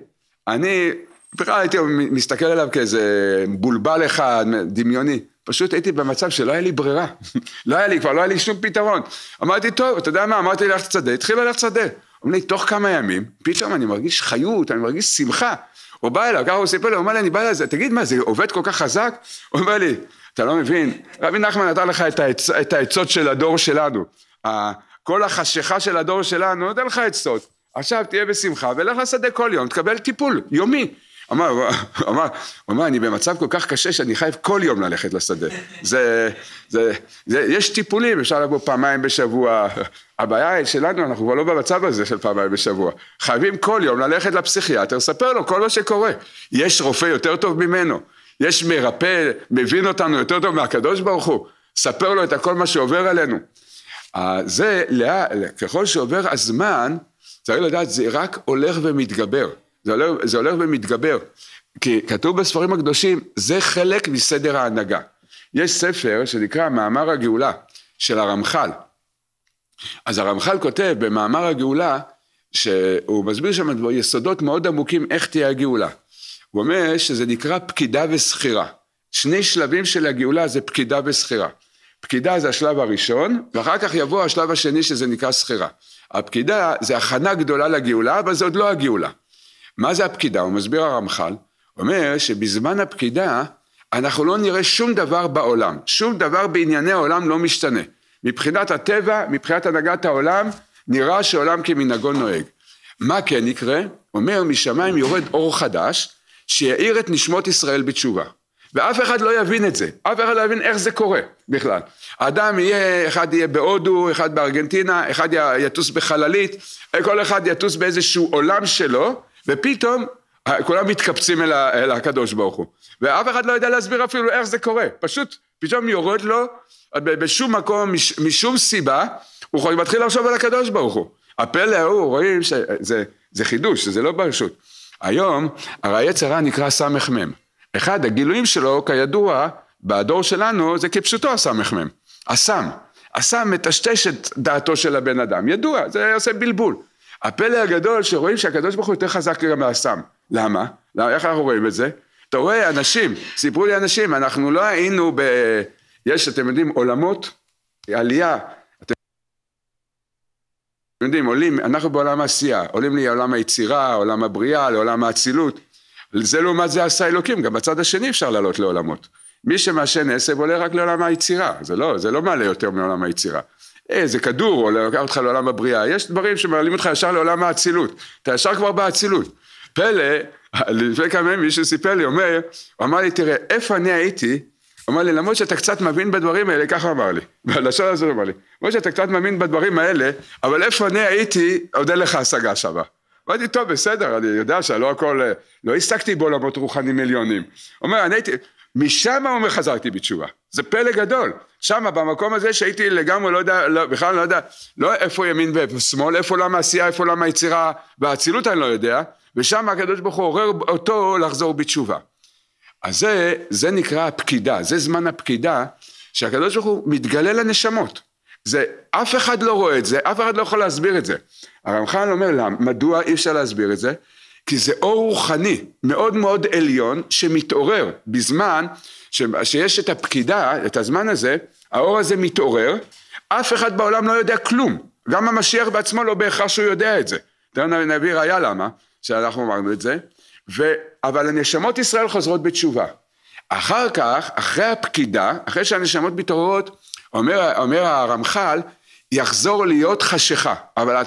אני בכלל הייתי מסתכל עליו כאיזה בולבל אחד, דמיוני. פשוט הייתי במצב שלא היה לי ברירה, לא היה לי, כבר לא היה לי שום פתרון. אמרתי, טוב, אתה יודע מה, אמרתי ללכת שדה, התחיל ללכת שדה. אמרו לי, תוך כמה ימים, פתאום אני מרגיש חיות, אני מרגיש שמחה. הוא בא אליו, ככה הוא סיפר לי, הוא אומר לי, אני בא לזה, תגיד מה, זה עובד כל כך חזק? הוא אומר לי, אתה לא מבין, רבי נחמן נתן לך את, העצ... את העצות של הדור שלנו. כל החשיכה של הדור שלנו נותן לך עצות. עכשיו תהיה בשמחה, ולך לשדה כל יום, תקבל טיפול יומי. אמר, הוא אמר, הוא אמר, אני במצב כל כך קשה שאני חייב כל יום ללכת לשדה. זה, זה, זה, יש טיפולים, אפשר לבוא פעמיים בשבוע. הבעיה היא שלנו, אנחנו כבר לא במצב הזה של פעמיים בשבוע. חייבים כל יום ללכת לפסיכיאטר, ספר לו כל מה שקורה. יש רופא יותר טוב ממנו, יש מרפא, מבין אותנו יותר טוב מהקדוש ברוך הוא. ספר לו את הכל מה שעובר עלינו. זה, ככל שעובר הזמן, צריך לדעת, זה רק הולך ומתגבר. זה הולך, זה הולך ומתגבר. כי כתוב בספרים הקדושים, זה חלק מסדר ההנהגה. יש ספר שנקרא מאמר הגאולה של הרמח"ל. אז הרמח"ל כותב במאמר הגאולה, שהוא מסביר שם יסודות מאוד עמוקים איך תהיה הגאולה. הוא אומר שזה נקרא פקידה ושכירה. שני שלבים של הגאולה זה פקידה ושכירה. פקידה זה השלב הראשון, ואחר כך יבוא השלב השני שזה נקרא שכירה. הפקידה זה הכנה גדולה לגאולה, אבל זה עוד לא הגאולה. מה זה הפקידה? הוא מסביר הרמח"ל, אומר שבזמן הפקידה אנחנו לא נראה שום דבר בעולם, שום דבר בענייני העולם לא משתנה. מבחינת הטבע, מבחינת הנהגת העולם, נראה שעולם כמנהגו נוהג. מה כן יקרה? אומר משמיים יורד אור חדש שיאיר את נשמות ישראל בתשובה. ואף אחד לא יבין את זה, אף אחד לא יבין איך זה קורה בכלל. אדם יהיה, אחד יהיה בהודו, אחד בארגנטינה, אחד יטוס בחללית, כל אחד יטוס באיזשהו עולם שלו, ופתאום אה, כולם מתקבצים אל, ה, אל הקדוש ברוך הוא. ואף אחד לא יודע להסביר אפילו איך זה קורה. פשוט פתאום יורד לו אה, בשום מקום, מש, משום סיבה, הוא מתחיל לחשוב על הקדוש ברוך הוא. הפלא ההוא, רואים שזה אה, זה חידוש, זה לא ברשות. היום, הרי היצרה נקרא סמ"ם. אחד הגילויים שלו, כידוע, בדור שלנו, זה כפשוטו הסמ"ם. הסם. הסם מטשטש את דעתו של הבן אדם. ידוע, זה עושה בלבול. הפלא הגדול שרואים שהקדוש ברוך הוא יותר חזק גם מהסם. למה? למה? איך אנחנו רואים את זה? אתה רואה אנשים, סיפרו לי אנשים, אנחנו לא היינו ב... יש, אתם יודעים, עולמות, עלייה, אתם יודעים, עולים, אנחנו בעולם העשייה, עולים לי עולם היצירה, עולם הבריאה, לעולם האצילות. זה לעומת זה עשה אלוקים, גם בצד השני אפשר לעלות לעולמות. מי שמעשן עשב עולה רק לעולם היצירה, זה לא, זה לא מעלה יותר מעולם היצירה. איזה אה, כדור, או לקח אותך לעולם הבריאה. יש דברים שמעלים אותך ישר לעולם האצילות. אתה ישר כבר באצילות. פלא, לפני כמה ימים מישהו סיפר לי, אומר, הוא אמר לי, תראה, איפה אני הייתי? הוא אמר לי, למרות שאתה קצת מבין בדברים האלה, ככה אמר לי, בלשון הזאת אמר לי, למרות שאתה קצת מבין בדברים האלה, אבל איפה אני הייתי, עוד אין לך השגה שווה. אמרתי, טוב, בסדר, אני יודע שלא הכל, אה, לא הסתכלתי בעולמות רוחניים הוא אומר, אני הייתי, משם הוא אומר חזרתי בתשובה. זה פלא גדול. שם במקום הזה שהייתי לגמרי, לא יודע, לא, בכלל לא יודע, לא איפה ימין ואיפה שמאל, איפה עולם העשייה, איפה עולם היצירה והאצילות אני לא יודע, ושם הקדוש ברוך הוא עורר אותו לחזור בתשובה. אז זה, זה נקרא הפקידה, זה זמן הפקידה, שהקדוש ברוך הוא מתגלה לנשמות. זה, אף אחד לא רואה את זה, אף אחד לא יכול להסביר את זה. הרמח"ל אומר, למה, מדוע אי אפשר להסביר את זה? כי זה אור רוחני מאוד מאוד עליון שמתעורר בזמן ש... שיש את הפקידה, את הזמן הזה, האור הזה מתעורר, אף אחד בעולם לא יודע כלום, גם המשיח בעצמו לא בהכרח שהוא יודע את זה. תראה נביא נביא ראיה למה, שאנחנו אמרנו את זה, ו... אבל הנשמות ישראל חוזרות בתשובה. אחר כך, אחרי הפקידה, אחרי שהנשמות מתעוררות, אומר, אומר הרמח"ל, יחזור להיות חשיכה, אבל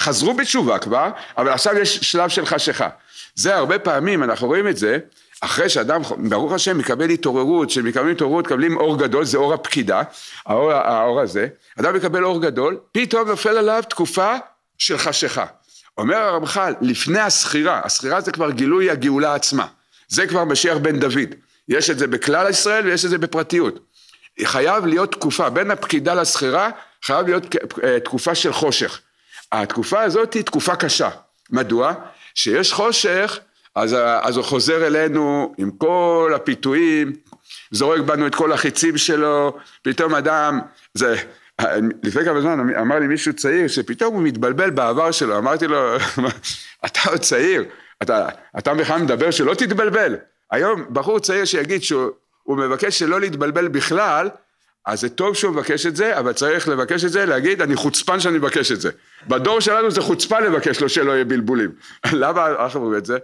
חזרו בתשובה כבר, אבל עכשיו יש שלב של חשיכה. זה הרבה פעמים, אנחנו רואים את זה, אחרי שאדם, ברוך השם, מקבל התעוררות, שמקבלים התעוררות, מקבלים אור גדול, זה אור הפקידה, האור, האור הזה, אדם מקבל אור גדול, פתאום נופל עליו תקופה של חשיכה. אומר הרמח"ל, לפני הסחירה, הסחירה זה כבר גילוי הגאולה עצמה, זה כבר משיח בן דוד, יש את זה בכלל ישראל ויש את זה בפרטיות. חייב להיות תקופה בין הפקידה לסחירה, חייב להיות אה, תקופה של חושך. התקופה הזאת היא תקופה קשה. מדוע? שיש חושך, אז, אז הוא חוזר אלינו עם כל הפיתויים, זורק בנו את כל החיצים שלו, פתאום אדם, זה, לפני כמה זמן אמ-, אמר לי מישהו צעיר, שפתאום הוא מתבלבל בעבר שלו, אמרתי לו, אתה עוד צעיר, אתה, אתה בכלל מדבר שלא תתבלבל. היום בחור צעיר שיגיד שהוא מבקש שלא להתבלבל בכלל, אז זה טוב שהוא מבקש את זה, אבל צריך לבקש את זה, להגיד, אני חוצפן שאני מבקש את זה. בדור שלנו זה חוצפה לבקש לו שלא יהיה בלבולים. למה אנחנו אומרים את זה?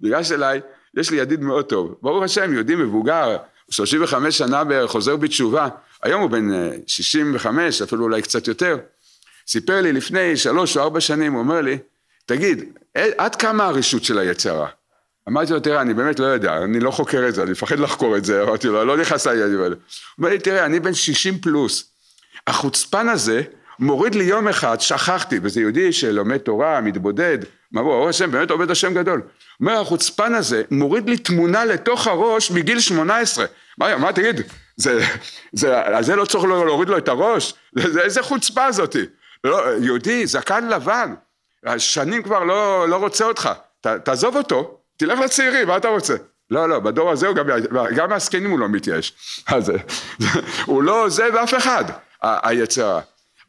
ניגש אליי, יש לי ידיד מאוד טוב. ברוך השם, יהודי מבוגר, 35 שנה בערך, חוזר בתשובה. היום הוא בן 65, אה, אפילו אולי קצת יותר. סיפר לי לפני שלוש או ארבע שנים, הוא אומר לי, תגיד, אה, עד כמה הרשות של היצרה? אמרתי לו, תראה, אני באמת לא יודע, אני לא חוקר את זה, אני מפחד לחקור את זה, אמרתי לו, לא נכנס לעניין האלה. הוא אומר לי, תראה, אני בן 60 פלוס. החוצפן הזה מוריד לי יום אחד, שכחתי, וזה יהודי שלומד תורה, מתבודד, מבוא, אור השם, באמת עובד השם גדול. אומר, החוצפן הזה מוריד לי תמונה לתוך הראש מגיל 18. מה, מה תגיד, זה, זה, על זה לא צריך לא להוריד לו את הראש? זה, איזה חוצפה זאתי? לא, יהודי, זקן לבן, שנים כבר לא, לא רוצה אותך, ת, תעזוב אותו. תלך לצעירים, מה אתה רוצה? לא, לא, בדור הזה הוא גם, גם מהזקנים הוא לא מתייאש. אה, הוא לא עוזב אף אחד, היצרה.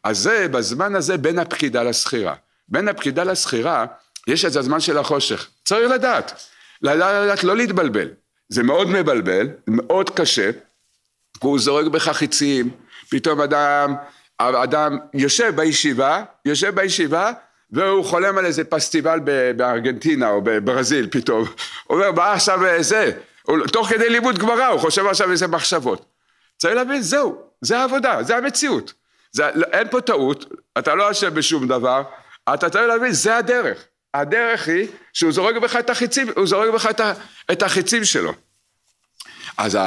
אז זה, בזמן הזה בין הפקידה לסחירה. בין הפקידה לסחירה, יש את הזמן של החושך. צריך לדעת. לדעת לא להתבלבל. זה מאוד מבלבל, מאוד קשה, הוא זורק בך חיצים, פתאום אדם, אדם יושב בישיבה, יושב בישיבה, והוא חולם על איזה פסטיבל בארגנטינה או בברזיל פתאום. הוא אומר, מה עכשיו אה, זה? תוך כדי לימוד גמרא, הוא חושב עכשיו איזה מחשבות. צריך להבין, זהו, זה העבודה, זה המציאות. זה, לא, אין פה טעות, אתה לא אשם בשום דבר, אתה צריך להבין, זה הדרך. הדרך היא שהוא זורק בך את החיצים, הוא זורק בך את, את החיצים שלו. אז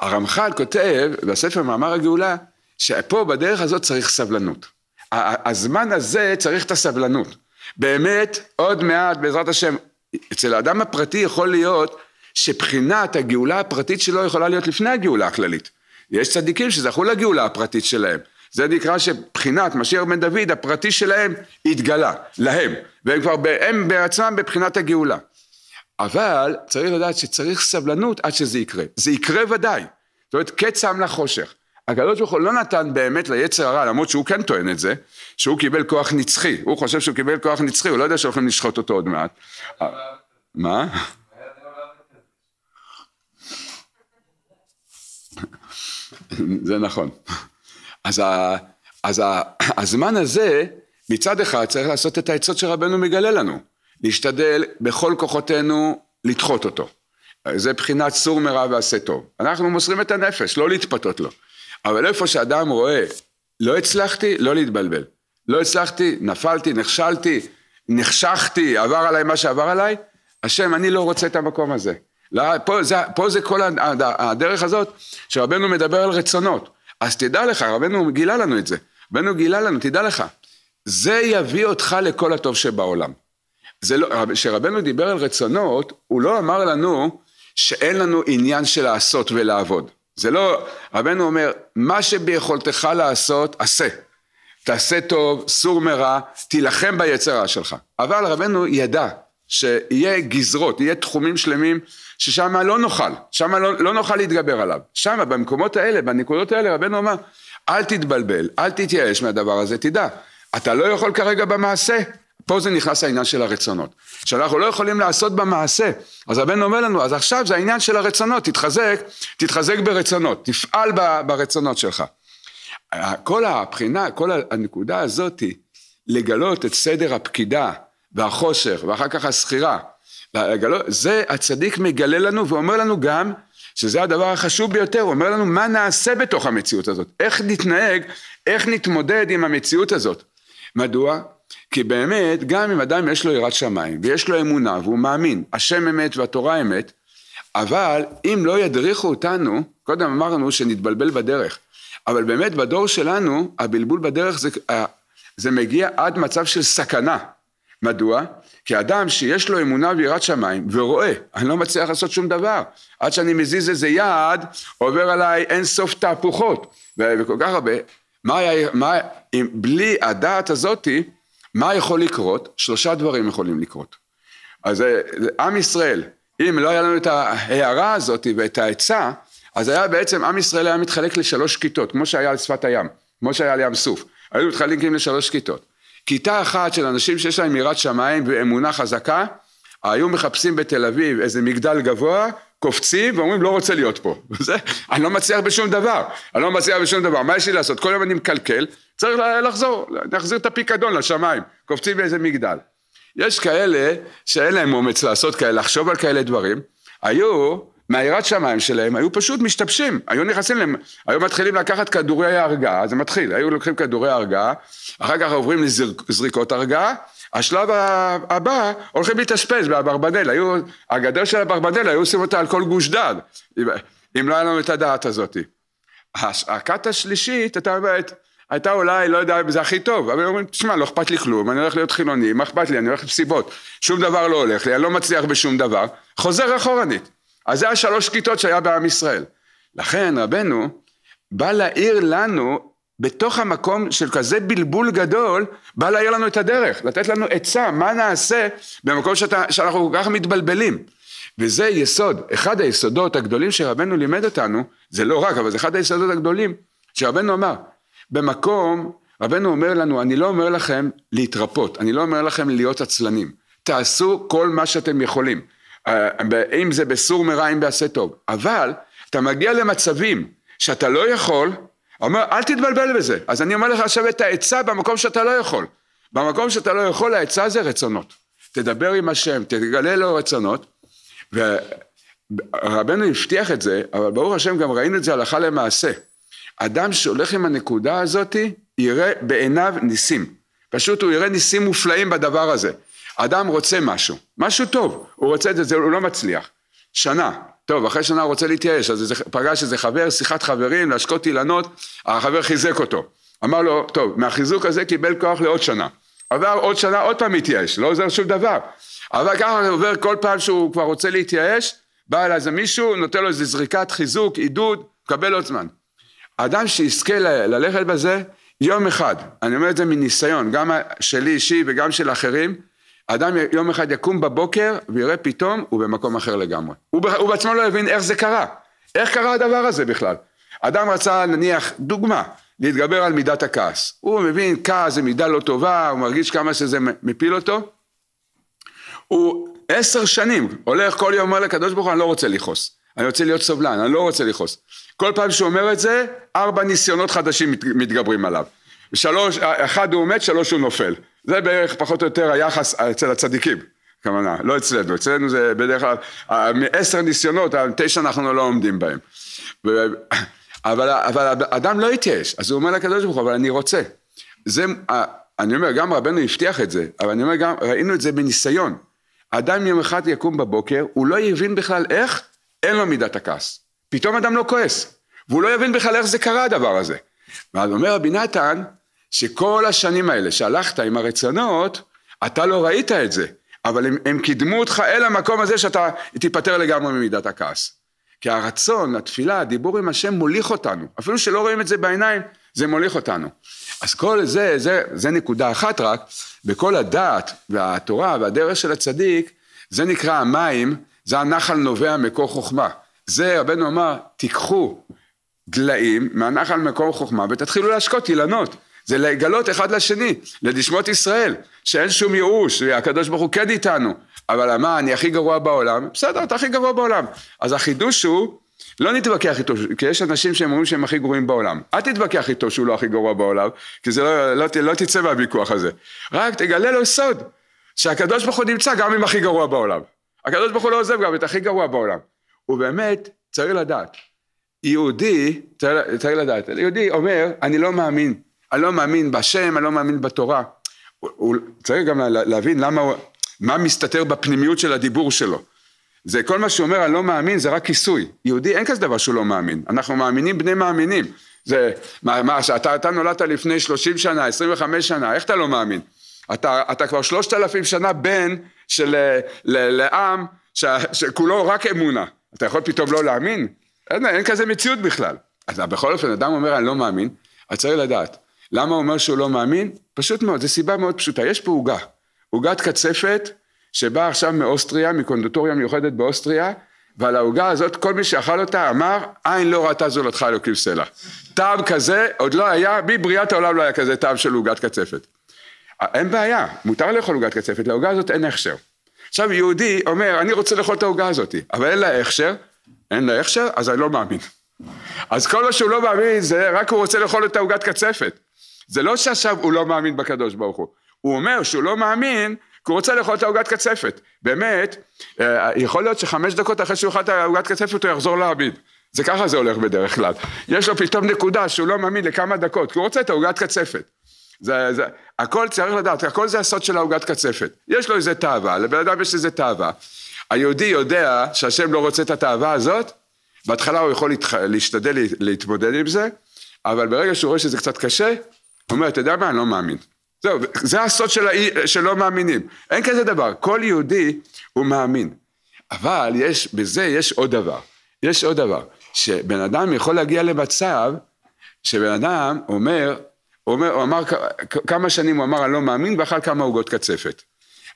הרמח"ל כותב בספר מאמר הגאולה, שפה בדרך הזאת צריך סבלנות. הזמן הזה צריך את הסבלנות. באמת, עוד מעט, בעזרת השם, אצל האדם הפרטי יכול להיות שבחינת הגאולה הפרטית שלו יכולה להיות לפני הגאולה הכללית. יש צדיקים שזכו לגאולה הפרטית שלהם. זה נקרא שבחינת משיח בן דוד, הפרטי שלהם התגלה, להם. והם כבר, הם בעצמם בבחינת הגאולה. אבל צריך לדעת שצריך סבלנות עד שזה יקרה. זה יקרה ודאי. זאת אומרת, קץ שם לחושך. הקדוש ברוך הוא לא נתן באמת ליצר הרע, למרות שהוא כן טוען את זה, שהוא קיבל כוח נצחי, הוא חושב שהוא קיבל כוח נצחי, הוא לא יודע שהולכים לשחוט אותו עוד מעט. מה? זה נכון. אז, ה, אז ה, הזמן הזה, מצד אחד צריך לעשות את העצות שרבנו מגלה לנו, להשתדל בכל כוחותינו לדחות אותו. זה בחינת סור מרע ועשה טוב. אנחנו מוסרים את הנפש, לא להתפתות לו. אבל איפה שאדם רואה, לא הצלחתי, לא להתבלבל. לא הצלחתי, נפלתי, נכשלתי, נחשכתי, עבר עליי מה שעבר עליי, השם, אני לא רוצה את המקום הזה. לא, פה, זה, פה זה כל הדרך הזאת שרבנו מדבר על רצונות. אז תדע לך, רבנו גילה לנו את זה. רבנו גילה לנו, תדע לך, זה יביא אותך לכל הטוב שבעולם. כשרבנו לא, דיבר על רצונות, הוא לא אמר לנו שאין לנו עניין של לעשות ולעבוד. זה לא, רבנו אומר, מה שביכולתך לעשות, עשה. תעשה טוב, סור מרע, תילחם ביצרה שלך. אבל רבנו ידע שיהיה גזרות, יהיה תחומים שלמים ששם לא נוכל, שם לא, לא נוכל להתגבר עליו. שם, במקומות האלה, בנקודות האלה, רבנו אמר, אל תתבלבל, אל תתייאש מהדבר הזה, תדע, אתה לא יכול כרגע במעשה, פה זה נכנס העניין של הרצונות. שאנחנו לא יכולים לעשות במעשה. אז הבן אומר לנו, אז עכשיו זה העניין של הרצונות, תתחזק, תתחזק ברצונות, תפעל ברצונות שלך. אה, כל הבחינה, כל הנקודה הזאת, לגלות את סדר הפקידה והחושך ואחר כך הסחירה, זה הצדיק מגלה לנו ואומר לנו גם שזה הדבר החשוב ביותר, הוא אומר לנו מה נעשה בתוך המציאות הזאת, איך נתנהג, איך נתמודד עם המציאות הזאת. מדוע? כי באמת, גם אם אדם יש לו יראת שמיים, ויש לו אמונה, והוא מאמין, השם אמת והתורה אמת, אבל אם לא ידריכו אותנו, קודם אמרנו שנתבלבל בדרך, אבל באמת בדור שלנו, הבלבול בדרך זה, זה מגיע עד מצב של סכנה. מדוע? כי אדם שיש לו אמונה ויראת שמיים ורואה, אני לא מצליח לעשות שום דבר. עד שאני מזיז איזה יד, עובר עליי אין סוף תהפוכות, וכל כך הרבה. מה היה, מה, אם, בלי הדעת הזאתי, מה יכול לקרות? שלושה דברים יכולים לקרות. אז אה, עם ישראל, אם לא היה לנו את ההערה הזאת ואת העצה, אז היה בעצם, עם ישראל היה מתחלק לשלוש כיתות, כמו שהיה על שפת הים, כמו שהיה על ים סוף. היו מתחלקים לשלוש כיתות. כיתה אחת של אנשים שיש להם יראת שמיים ואמונה חזקה, היו מחפשים בתל אביב איזה מגדל גבוה קופצים ואומרים לא רוצה להיות פה. זה, אני לא מצליח בשום דבר, אני לא מצליח בשום דבר, מה יש לי לעשות? כל יום אני מקלקל, צריך לחזור, נחזיר את הפיקדון לשמיים, קופצים באיזה מגדל. יש כאלה שאין להם אומץ לעשות כאלה, לחשוב על כאלה דברים, היו, מהירת שמיים שלהם, היו פשוט משתבשים, היו נכנסים להם, היו מתחילים לקחת כדורי הרגעה, זה מתחיל, היו לוקחים כדורי הרגעה, אחר כך עוברים לזריקות הרגעה, השלב הבא, הולכים להתאספס באברבנל, היו, הגדר של אברבנל, היו עושים אותה על כל גוש דן, אם לא היה לנו את הדעת הזאת. הכת השלישית, אתה אומרת, הייתה אולי, לא יודע אם זה הכי טוב, אבל אומרים, תשמע, לא אכפת לי כלום, אני הולך להיות חילוני, מה אכפת לי, אני הולך לסיבות, שום דבר לא הולך לי, אני לא מצליח בשום דבר, חוזר אחורנית. אז זה השלוש כיתות שהיה בעם ישראל. לכן רבנו בא להעיר לנו בתוך המקום של כזה בלבול גדול, בא להעיר לנו את הדרך, לתת לנו עצה, מה נעשה במקום שאתה, שאנחנו כל כך מתבלבלים. וזה יסוד, אחד היסודות הגדולים שרבנו לימד אותנו, זה לא רק, אבל זה אחד היסודות הגדולים שרבנו אמר. במקום, רבנו אומר לנו, אני לא אומר לכם להתרפות, אני לא אומר לכם להיות עצלנים. תעשו כל מה שאתם יכולים. אה, אם זה בסור מרע, אם בעשה טוב. אבל, אתה מגיע למצבים שאתה לא יכול, אומר, אל תתבלבל בזה. אז אני אומר לך עכשיו את העצה במקום שאתה לא יכול. במקום שאתה לא יכול, העצה זה רצונות. תדבר עם השם, תגלה לו רצונות. ורבנו הבטיח את זה, אבל ברוך השם גם ראינו את זה הלכה למעשה. אדם שהולך עם הנקודה הזאת, יראה בעיניו ניסים. פשוט הוא יראה ניסים מופלאים בדבר הזה. אדם רוצה משהו, משהו טוב, הוא רוצה את זה, הוא לא מצליח. שנה, טוב, אחרי שנה הוא רוצה להתייאש, אז פגש איזה חבר, שיחת חברים, להשקות אילנות, החבר חיזק אותו. אמר לו, טוב, מהחיזוק הזה קיבל כוח לעוד שנה. עבר עוד שנה, עוד פעם התייאש, לא עוזר שום דבר. אבל ככה עובר כל פעם שהוא כבר רוצה להתייאש, בא אליי איזה מישהו, נותן לו איזה זריקת חיזוק, עידוד, מקבל עוד זמן. אדם שיזכה ללכת בזה, יום אחד, אני אומר את זה מניסיון, גם שלי אישי וגם של אחרים, אדם יום אחד יקום בבוקר ויראה פתאום הוא במקום אחר לגמרי. הוא, הוא בעצמו לא הבין איך זה קרה, איך קרה הדבר הזה בכלל. אדם רצה נניח, דוגמה, להתגבר על מידת הכעס. הוא מבין כעס זה מידה לא טובה, הוא מרגיש כמה שזה מפיל אותו. הוא עשר שנים הולך כל יום אומר לקדוש ברוך הוא אני לא רוצה לכעוס, אני רוצה להיות סובלן, אני לא רוצה לכעוס. כל פעם שהוא אומר את זה, ארבע ניסיונות חדשים מתגברים עליו. שלוש, אה, אחד הוא מת, שלוש הוא נופל. זה בערך פחות או יותר היחס אה, אצל הצדיקים, כמובן, לא אצלנו, אצלנו זה בדרך כלל, אה, מעשר ניסיונות, אה, תשע אנחנו לא עומדים בהם. ו... אבל, אבל אדם לא התייאש, אז הוא אומר לקדוש ברוך הוא, אבל אני רוצה. זה, אני אומר, גם רבנו הבטיח את זה, אבל אני אומר גם, ראינו את זה בניסיון. אדם יום אחד יקום בבוקר, הוא לא יבין בכלל איך, אין לו מידת הכעס. פתאום אדם לא כועס, והוא לא יבין בכלל איך זה קרה הדבר הזה. ואז אומר רבי נתן, שכל השנים האלה שהלכת עם הרצונות, אתה לא ראית את זה, אבל הם, הם קידמו אותך אל המקום הזה שאתה תיפטר לגמרי ממידת הכעס. כי הרצון, התפילה, הדיבור עם השם מוליך אותנו, אפילו שלא רואים את זה בעיניים, זה מוליך אותנו. אז כל זה, זה, זה נקודה אחת רק, בכל הדעת והתורה והדרך של הצדיק, זה נקרא המים, זה הנחל נובע מקור חוכמה. זה רבנו אמר, תיקחו דליים מהנחל מקור חוכמה ותתחילו להשקות אילנות. זה לגלות אחד לשני, לדשמות ישראל, שאין שום ייאוש, הקדוש ברוך הוא כן איתנו, אבל מה, אני הכי גרוע בעולם? בסדר, אתה הכי גרוע בעולם. אז החידוש הוא, לא נתווכח איתו, כי יש אנשים שהם אומרים שהם הכי גרועים בעולם. אל תתווכח איתו שהוא לא הכי גרוע בעולם, כי זה לא, לא, לא תצא מהוויכוח הזה. רק תגלה לו סוד, שהקדוש ברוך הוא נמצא גם עם הכי גרוע בעולם. הקדוש ברוך הוא לא עוזב גם את הכי גרוע בעולם. ובאמת, צריך לדעת, יהודי, צריך לדעת, יהודי אומר, אני לא מאמין אני לא מאמין בהשם, אני לא מאמין בתורה. הוא, הוא צריך גם לה, להבין למה הוא, מה מסתתר בפנימיות של הדיבור שלו. זה כל מה שאומר אני לא מאמין זה רק כיסוי. יהודי אין כזה דבר שהוא לא מאמין. אנחנו מאמינים בני מאמינים. זה, מה, מה שאתה אתה נולדת לפני 30 שנה, 25 שנה, איך אתה לא מאמין? אתה, אתה כבר 3,000 שנה בן של אה, ל, לעם ש, שכולו רק אמונה. אתה יכול פתאום לא להאמין? אין, אין כזה מציאות בכלל. אז בכל אופן, אדם אומר אני לא מאמין, אז צריך לדעת. למה הוא אומר שהוא לא מאמין? פשוט מאוד, זו סיבה מאוד פשוטה. יש פה עוגה, עוגת קצפת שבאה עכשיו מאוסטריה, מקונדוטוריה מיוחדת באוסטריה, ועל העוגה הזאת כל מי שאכל אותה אמר, עין לא ראתה זולתך אלוקים סלע. טעם כזה עוד לא היה, מבריאת העולם לא היה כזה טעם של עוגת קצפת. אין בעיה, מותר לאכול עוגת קצפת, לעוגה הזאת אין הכשר. עכשיו יהודי אומר, אני רוצה לאכול את העוגה הזאת, אבל אין לה הכשר, אין לה הכשר, אז אני לא מאמין. אז כל מה שהוא לא מאמין זה רק הוא רוצה לאכול את העוגת קצפת. זה לא שעכשיו הוא לא מאמין בקדוש ברוך הוא, הוא אומר שהוא לא מאמין כי הוא רוצה לאכול את העוגת קצפת. באמת, אה, יכול להיות שחמש דקות אחרי שהוא אוכל את העוגת קצפת הוא יחזור להביד. זה ככה זה הולך בדרך כלל. יש לו פתאום נקודה שהוא לא מאמין לכמה דקות, כי הוא רוצה את העוגת קצפת. זה, זה, הכל צריך לדעת, הכל זה הסוד של העוגת קצפת. יש לו איזה תאווה, לבן אדם יש איזה תאווה. היהודי יודע שהשם לא רוצה את התאווה הזאת, בהתחלה הוא יכול להשתדל להתמודד עם זה, אבל ברגע שהוא רואה שזה קצת קשה, הוא אומר, אתה יודע מה, אני לא מאמין. זהו, זה הסוד של האי, שלא מאמינים. אין כזה דבר, כל יהודי הוא מאמין. אבל יש, בזה יש עוד דבר. יש עוד דבר, שבן אדם יכול להגיע למצב שבן אדם אומר, הוא, אומר, הוא אמר כמה שנים הוא אמר אני לא מאמין ואכל כמה עוגות קצפת.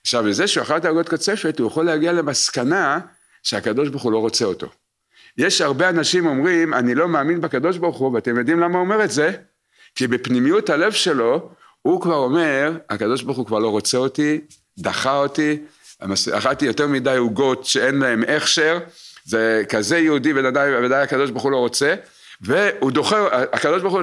עכשיו בזה שהוא אכל את העוגות קצפת הוא יכול להגיע למסקנה שהקדוש ברוך הוא לא רוצה אותו. יש הרבה אנשים אומרים אני לא מאמין בקדוש ברוך הוא ואתם יודעים למה הוא אומר את זה? כי בפנימיות הלב שלו, הוא כבר אומר, הקדוש ברוך הוא כבר לא רוצה אותי, דחה אותי, אכלתי יותר מדי עוגות שאין להם הכשר, זה כזה יהודי ודאי, ודאי הקדוש ברוך הוא לא רוצה, והוא דוחה, הקדוש ברוך הוא...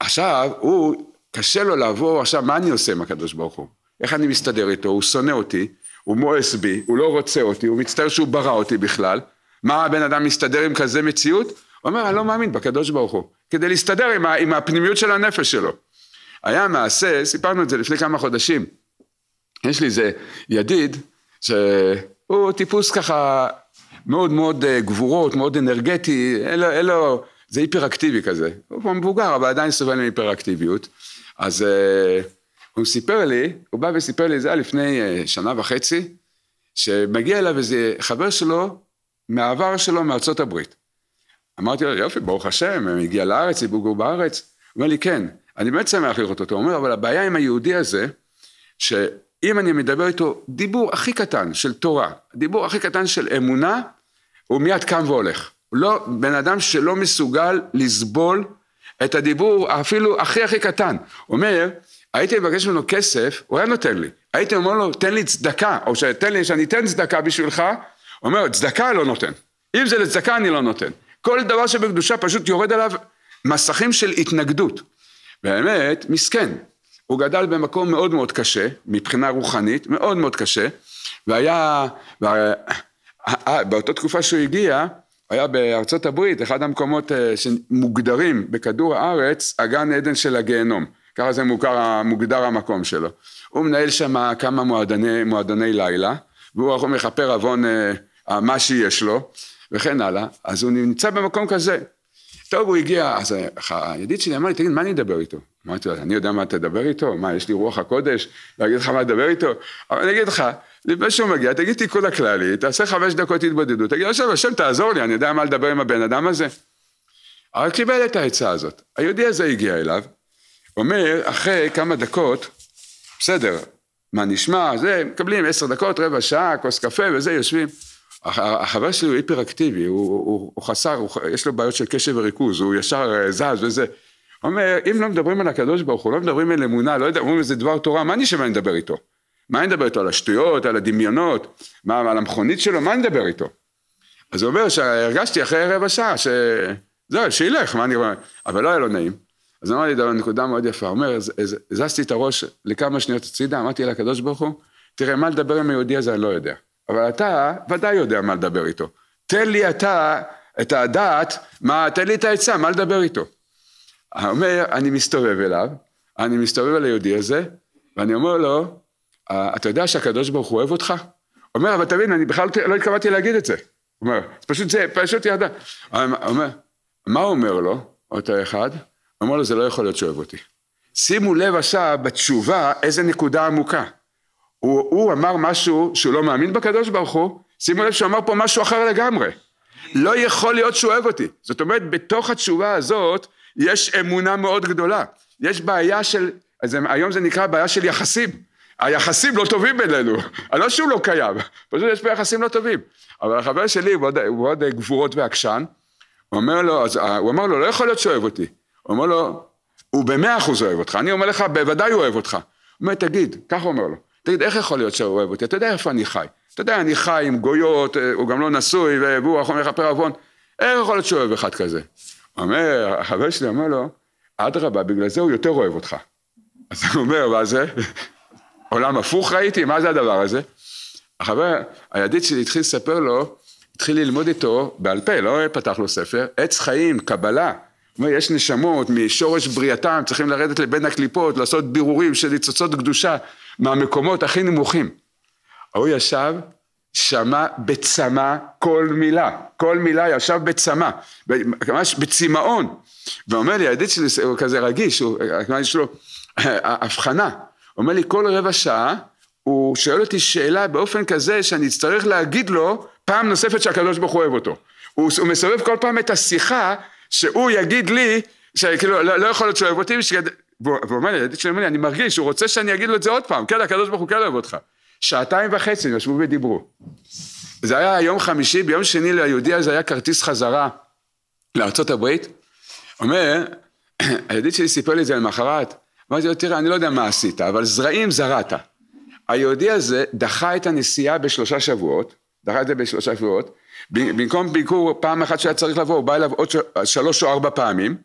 עכשיו, הוא, קשה לו לעבור, עכשיו, מה אני עושה עם הקדוש ברוך הוא? איך אני מסתדר איתו? הוא שונא אותי, הוא מואס בי, הוא לא רוצה אותי, הוא מצטער שהוא ברא אותי בכלל. מה הבן אדם מסתדר עם כזה מציאות? הוא אומר, אני לא מאמין בקדוש ברוך הוא. כדי להסתדר עם, ה, עם הפנימיות של הנפש שלו. היה מעשה, סיפרנו את זה לפני כמה חודשים. יש לי איזה ידיד, שהוא טיפוס ככה מאוד מאוד אה, גבורות, מאוד אנרגטי, אין לו, אין לו, זה היפראקטיבי כזה. הוא כבר מבוגר, אבל עדיין סובל מהיפראקטיביות. אז אה, הוא סיפר לי, הוא בא וסיפר לי, זה היה לפני אה, שנה וחצי, שמגיע אליו איזה חבר שלו, מהעבר שלו מארצות הברית. אמרתי לו, יופי, ברוך השם, הם הגיע לארץ, יבוגרו בארץ. הוא אומר לי, כן, אני באמת שמח לראות אותו. הוא אומר, אבל הבעיה עם היהודי הזה, שאם אני מדבר איתו דיבור הכי קטן של תורה, דיבור הכי קטן של אמונה, הוא מיד קם והולך. הוא לא בן אדם שלא מסוגל לסבול את הדיבור אפילו הכי הכי קטן. הוא אומר, הייתי מבקש ממנו כסף, הוא היה נותן לי. הייתי אומר לו, תן לי צדקה, או שתן לי שאני אתן צדקה בשבילך, הוא אומר, צדקה לא נותן. אם זה לצדקה אני לא נותן. כל דבר שבקדושה פשוט יורד עליו מסכים של התנגדות. באמת, מסכן. הוא גדל במקום מאוד מאוד קשה, מבחינה רוחנית, מאוד מאוד קשה, והיה, וה, אה, באותה תקופה שהוא הגיע, היה בארצות הברית, אחד המקומות אה, שמוגדרים בכדור הארץ, הגן עדן של הגיהנום. ככה זה מוכר, מוגדר המקום שלו. הוא מנהל שם כמה מועדני, מועדני לילה, והוא מכפר עוון אה, מה שיש לו, וכן הלאה, אז הוא נמצא במקום כזה. טוב, הוא הגיע, אז הידיד שלי אמר לי, תגיד, מה אני אדבר איתו? אמרתי לו, אני יודע מה תדבר איתו? מה, יש לי רוח הקודש? להגיד לך מה לדבר איתו? אבל אני אגיד לך, לפני שהוא מגיע, תגיד תיקון הכללי, תעשה חמש דקות התבודדות, תגיד, עכשיו, השם תעזור לי, אני יודע מה לדבר עם הבן אדם הזה. אבל קיבל את העצה הזאת. היהודי הזה הגיע אליו, אומר, אחרי כמה דקות, בסדר, מה נשמע, זה, מקבלים עשר דקות, רבע שעה, כוס קפה וזה, יושבים. החבר שלי הוא היפראקטיבי, הוא, הוא, הוא חסר, הוא, יש לו בעיות של קשב וריכוז, הוא ישר אה, זז וזה. הוא אומר, אם לא מדברים על הקדוש ברוך הוא, לא מדברים על אמונה, לא יודע, אומרים איזה דבר תורה, מה אני שווה לדבר איתו? מה אני מדבר איתו? על השטויות, על הדמיונות, מה, על המכונית שלו, מה אני מדבר איתו? אז הוא אומר שהרגשתי אחרי רבע שעה, שזהו, שילך, מה אני רואה? אבל לא היה לו נעים. אז אמר לי דבר, נקודה מאוד יפה, הוא אומר, זזתי את הראש לכמה שניות הצידה, אמרתי לקדוש ברוך הוא, תראה, מה לדבר עם היהודי הזה, אני לא יודע. אבל אתה ודאי יודע מה לדבר איתו. תן לי אתה את הדעת, מה, תן לי את העצה, מה לדבר איתו. הוא אומר, אני מסתובב אליו, אני מסתובב אל היהודי הזה, ואני אומר לו, אה, אתה יודע שהקדוש ברוך הוא אוהב אותך? אומר, אבל תבין, אני בכלל לא התכוונתי להגיד את זה. הוא אומר, פשוט זה, פשוט ידע. אומר, מה הוא אומר לו, אותו אחד? אומר לו, זה לא יכול להיות שאוהב אותי. שימו לב עכשיו בתשובה איזה נקודה עמוקה. הוא, הוא אמר משהו שהוא לא מאמין בקדוש ברוך הוא, שימו לב שהוא אמר פה משהו אחר לגמרי. לא יכול להיות שהוא אוהב אותי. זאת אומרת, בתוך התשובה הזאת יש אמונה מאוד גדולה. יש בעיה של, אז היום זה נקרא בעיה של יחסים. היחסים לא טובים בינינו, לא שהוא לא קיים, פשוט יש פה יחסים לא טובים. אבל החבר שלי הוא מאוד, הוא מאוד גבורות ועקשן, הוא אומר לו, אז, אה, הוא אמר לו, לא יכול להיות שהוא אוהב אותי. הוא אומר לו, הוא במאה אחוז אוהב אותך, אני אומר לך, בוודאי הוא אוהב אותך. הוא אומר, תגיד, ככה הוא אומר לו, תגיד, איך יכול להיות שהוא אוהב אותי? אתה יודע איפה אני חי. אתה יודע, אני חי עם גויות, אה, הוא גם לא נשוי, והוא יכול לכפר עוון. איך יכול להיות שהוא אוהב אחד כזה? אומר, החבר שלי אומר לו, אדרבה, בגלל זה הוא יותר אוהב אותך. אז הוא אומר, מה זה? עולם הפוך ראיתי? מה זה הדבר הזה? החבר, הידיד שלי התחיל לספר לו, התחיל ללמוד איתו בעל פה, לא פתח לו ספר, עץ חיים, קבלה. אומר, יש נשמות משורש בריאתם, צריכים לרדת לבין הקליפות, לעשות בירורים של ניצוצות קדושה. מהמקומות הכי נמוכים. ההוא ישב, שמע בצמא כל מילה, כל מילה ישב בצמא, ממש בצמאון. ואומר לי, הידיד שלי הוא כזה רגיש, הוא, יש לו אה, הבחנה. אומר לי, כל רבע שעה הוא שואל אותי שאלה באופן כזה שאני אצטרך להגיד לו פעם נוספת שהקדוש ברוך הוא אוהב אותו. הוא, הוא מסובב כל פעם את השיחה שהוא יגיד לי, שכאילו לא, לא יכול להיות שהוא אוהב אותי, והוא אומר לי, שלי אני מרגיש, הוא רוצה שאני אגיד לו את זה עוד פעם, כן, הקדוש ברוך הוא כן אוהב אותך. שעתיים וחצי הם ישבו ודיברו. זה היה יום חמישי, ביום שני ליהודי הזה היה כרטיס חזרה לארצות הברית. אומר, הילדים שלי סיפר לי את זה למחרת, אמרתי לו, תראה, אני לא יודע מה עשית, אבל זרעים זרעת. היהודי הזה דחה את הנסיעה בשלושה שבועות, דחה את זה בשלושה שבועות, במקום ביקור פעם אחת שהיה צריך לבוא, הוא בא אליו עוד שלוש או ארבע פעמים,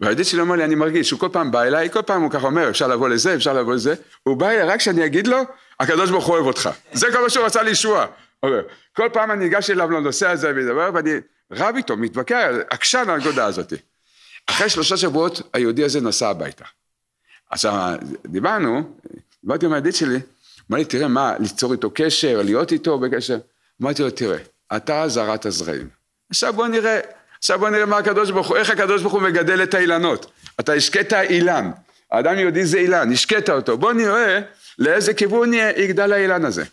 והיהודי שלי אומר לי, אני מרגיש, הוא כל פעם בא אליי, כל פעם הוא ככה אומר, אפשר לבוא לזה, אפשר לבוא לזה, הוא בא אליי רק כשאני אגיד לו, הקדוש ברוך הוא אוהב אותך. זה כל מה שהוא רצה לישוע. אוקיי. כל פעם אני ניגש אליו לנושא הזה ומדבר, ואני רב איתו, מתווכח, עקשן על הנקודה הזאת. אחרי שלושה שבועות, היהודי הזה נסע הביתה. עכשיו, דיברנו, דיברתי עם הידיד שלי, אמר לי, תראה, מה, ליצור איתו קשר, להיות איתו בקשר? אמרתי לו, תראה, אתה זרעת זרעים. עכשיו בוא נראה עכשיו בוא נראה מה הקדוש ברוך הוא, איך הקדוש ברוך הוא מגדל את האילנות. אתה השקית אילן, האדם יהודי זה אילן, השקית אותו. בוא נראה לאיזה כיוון יגדל האילן הזה.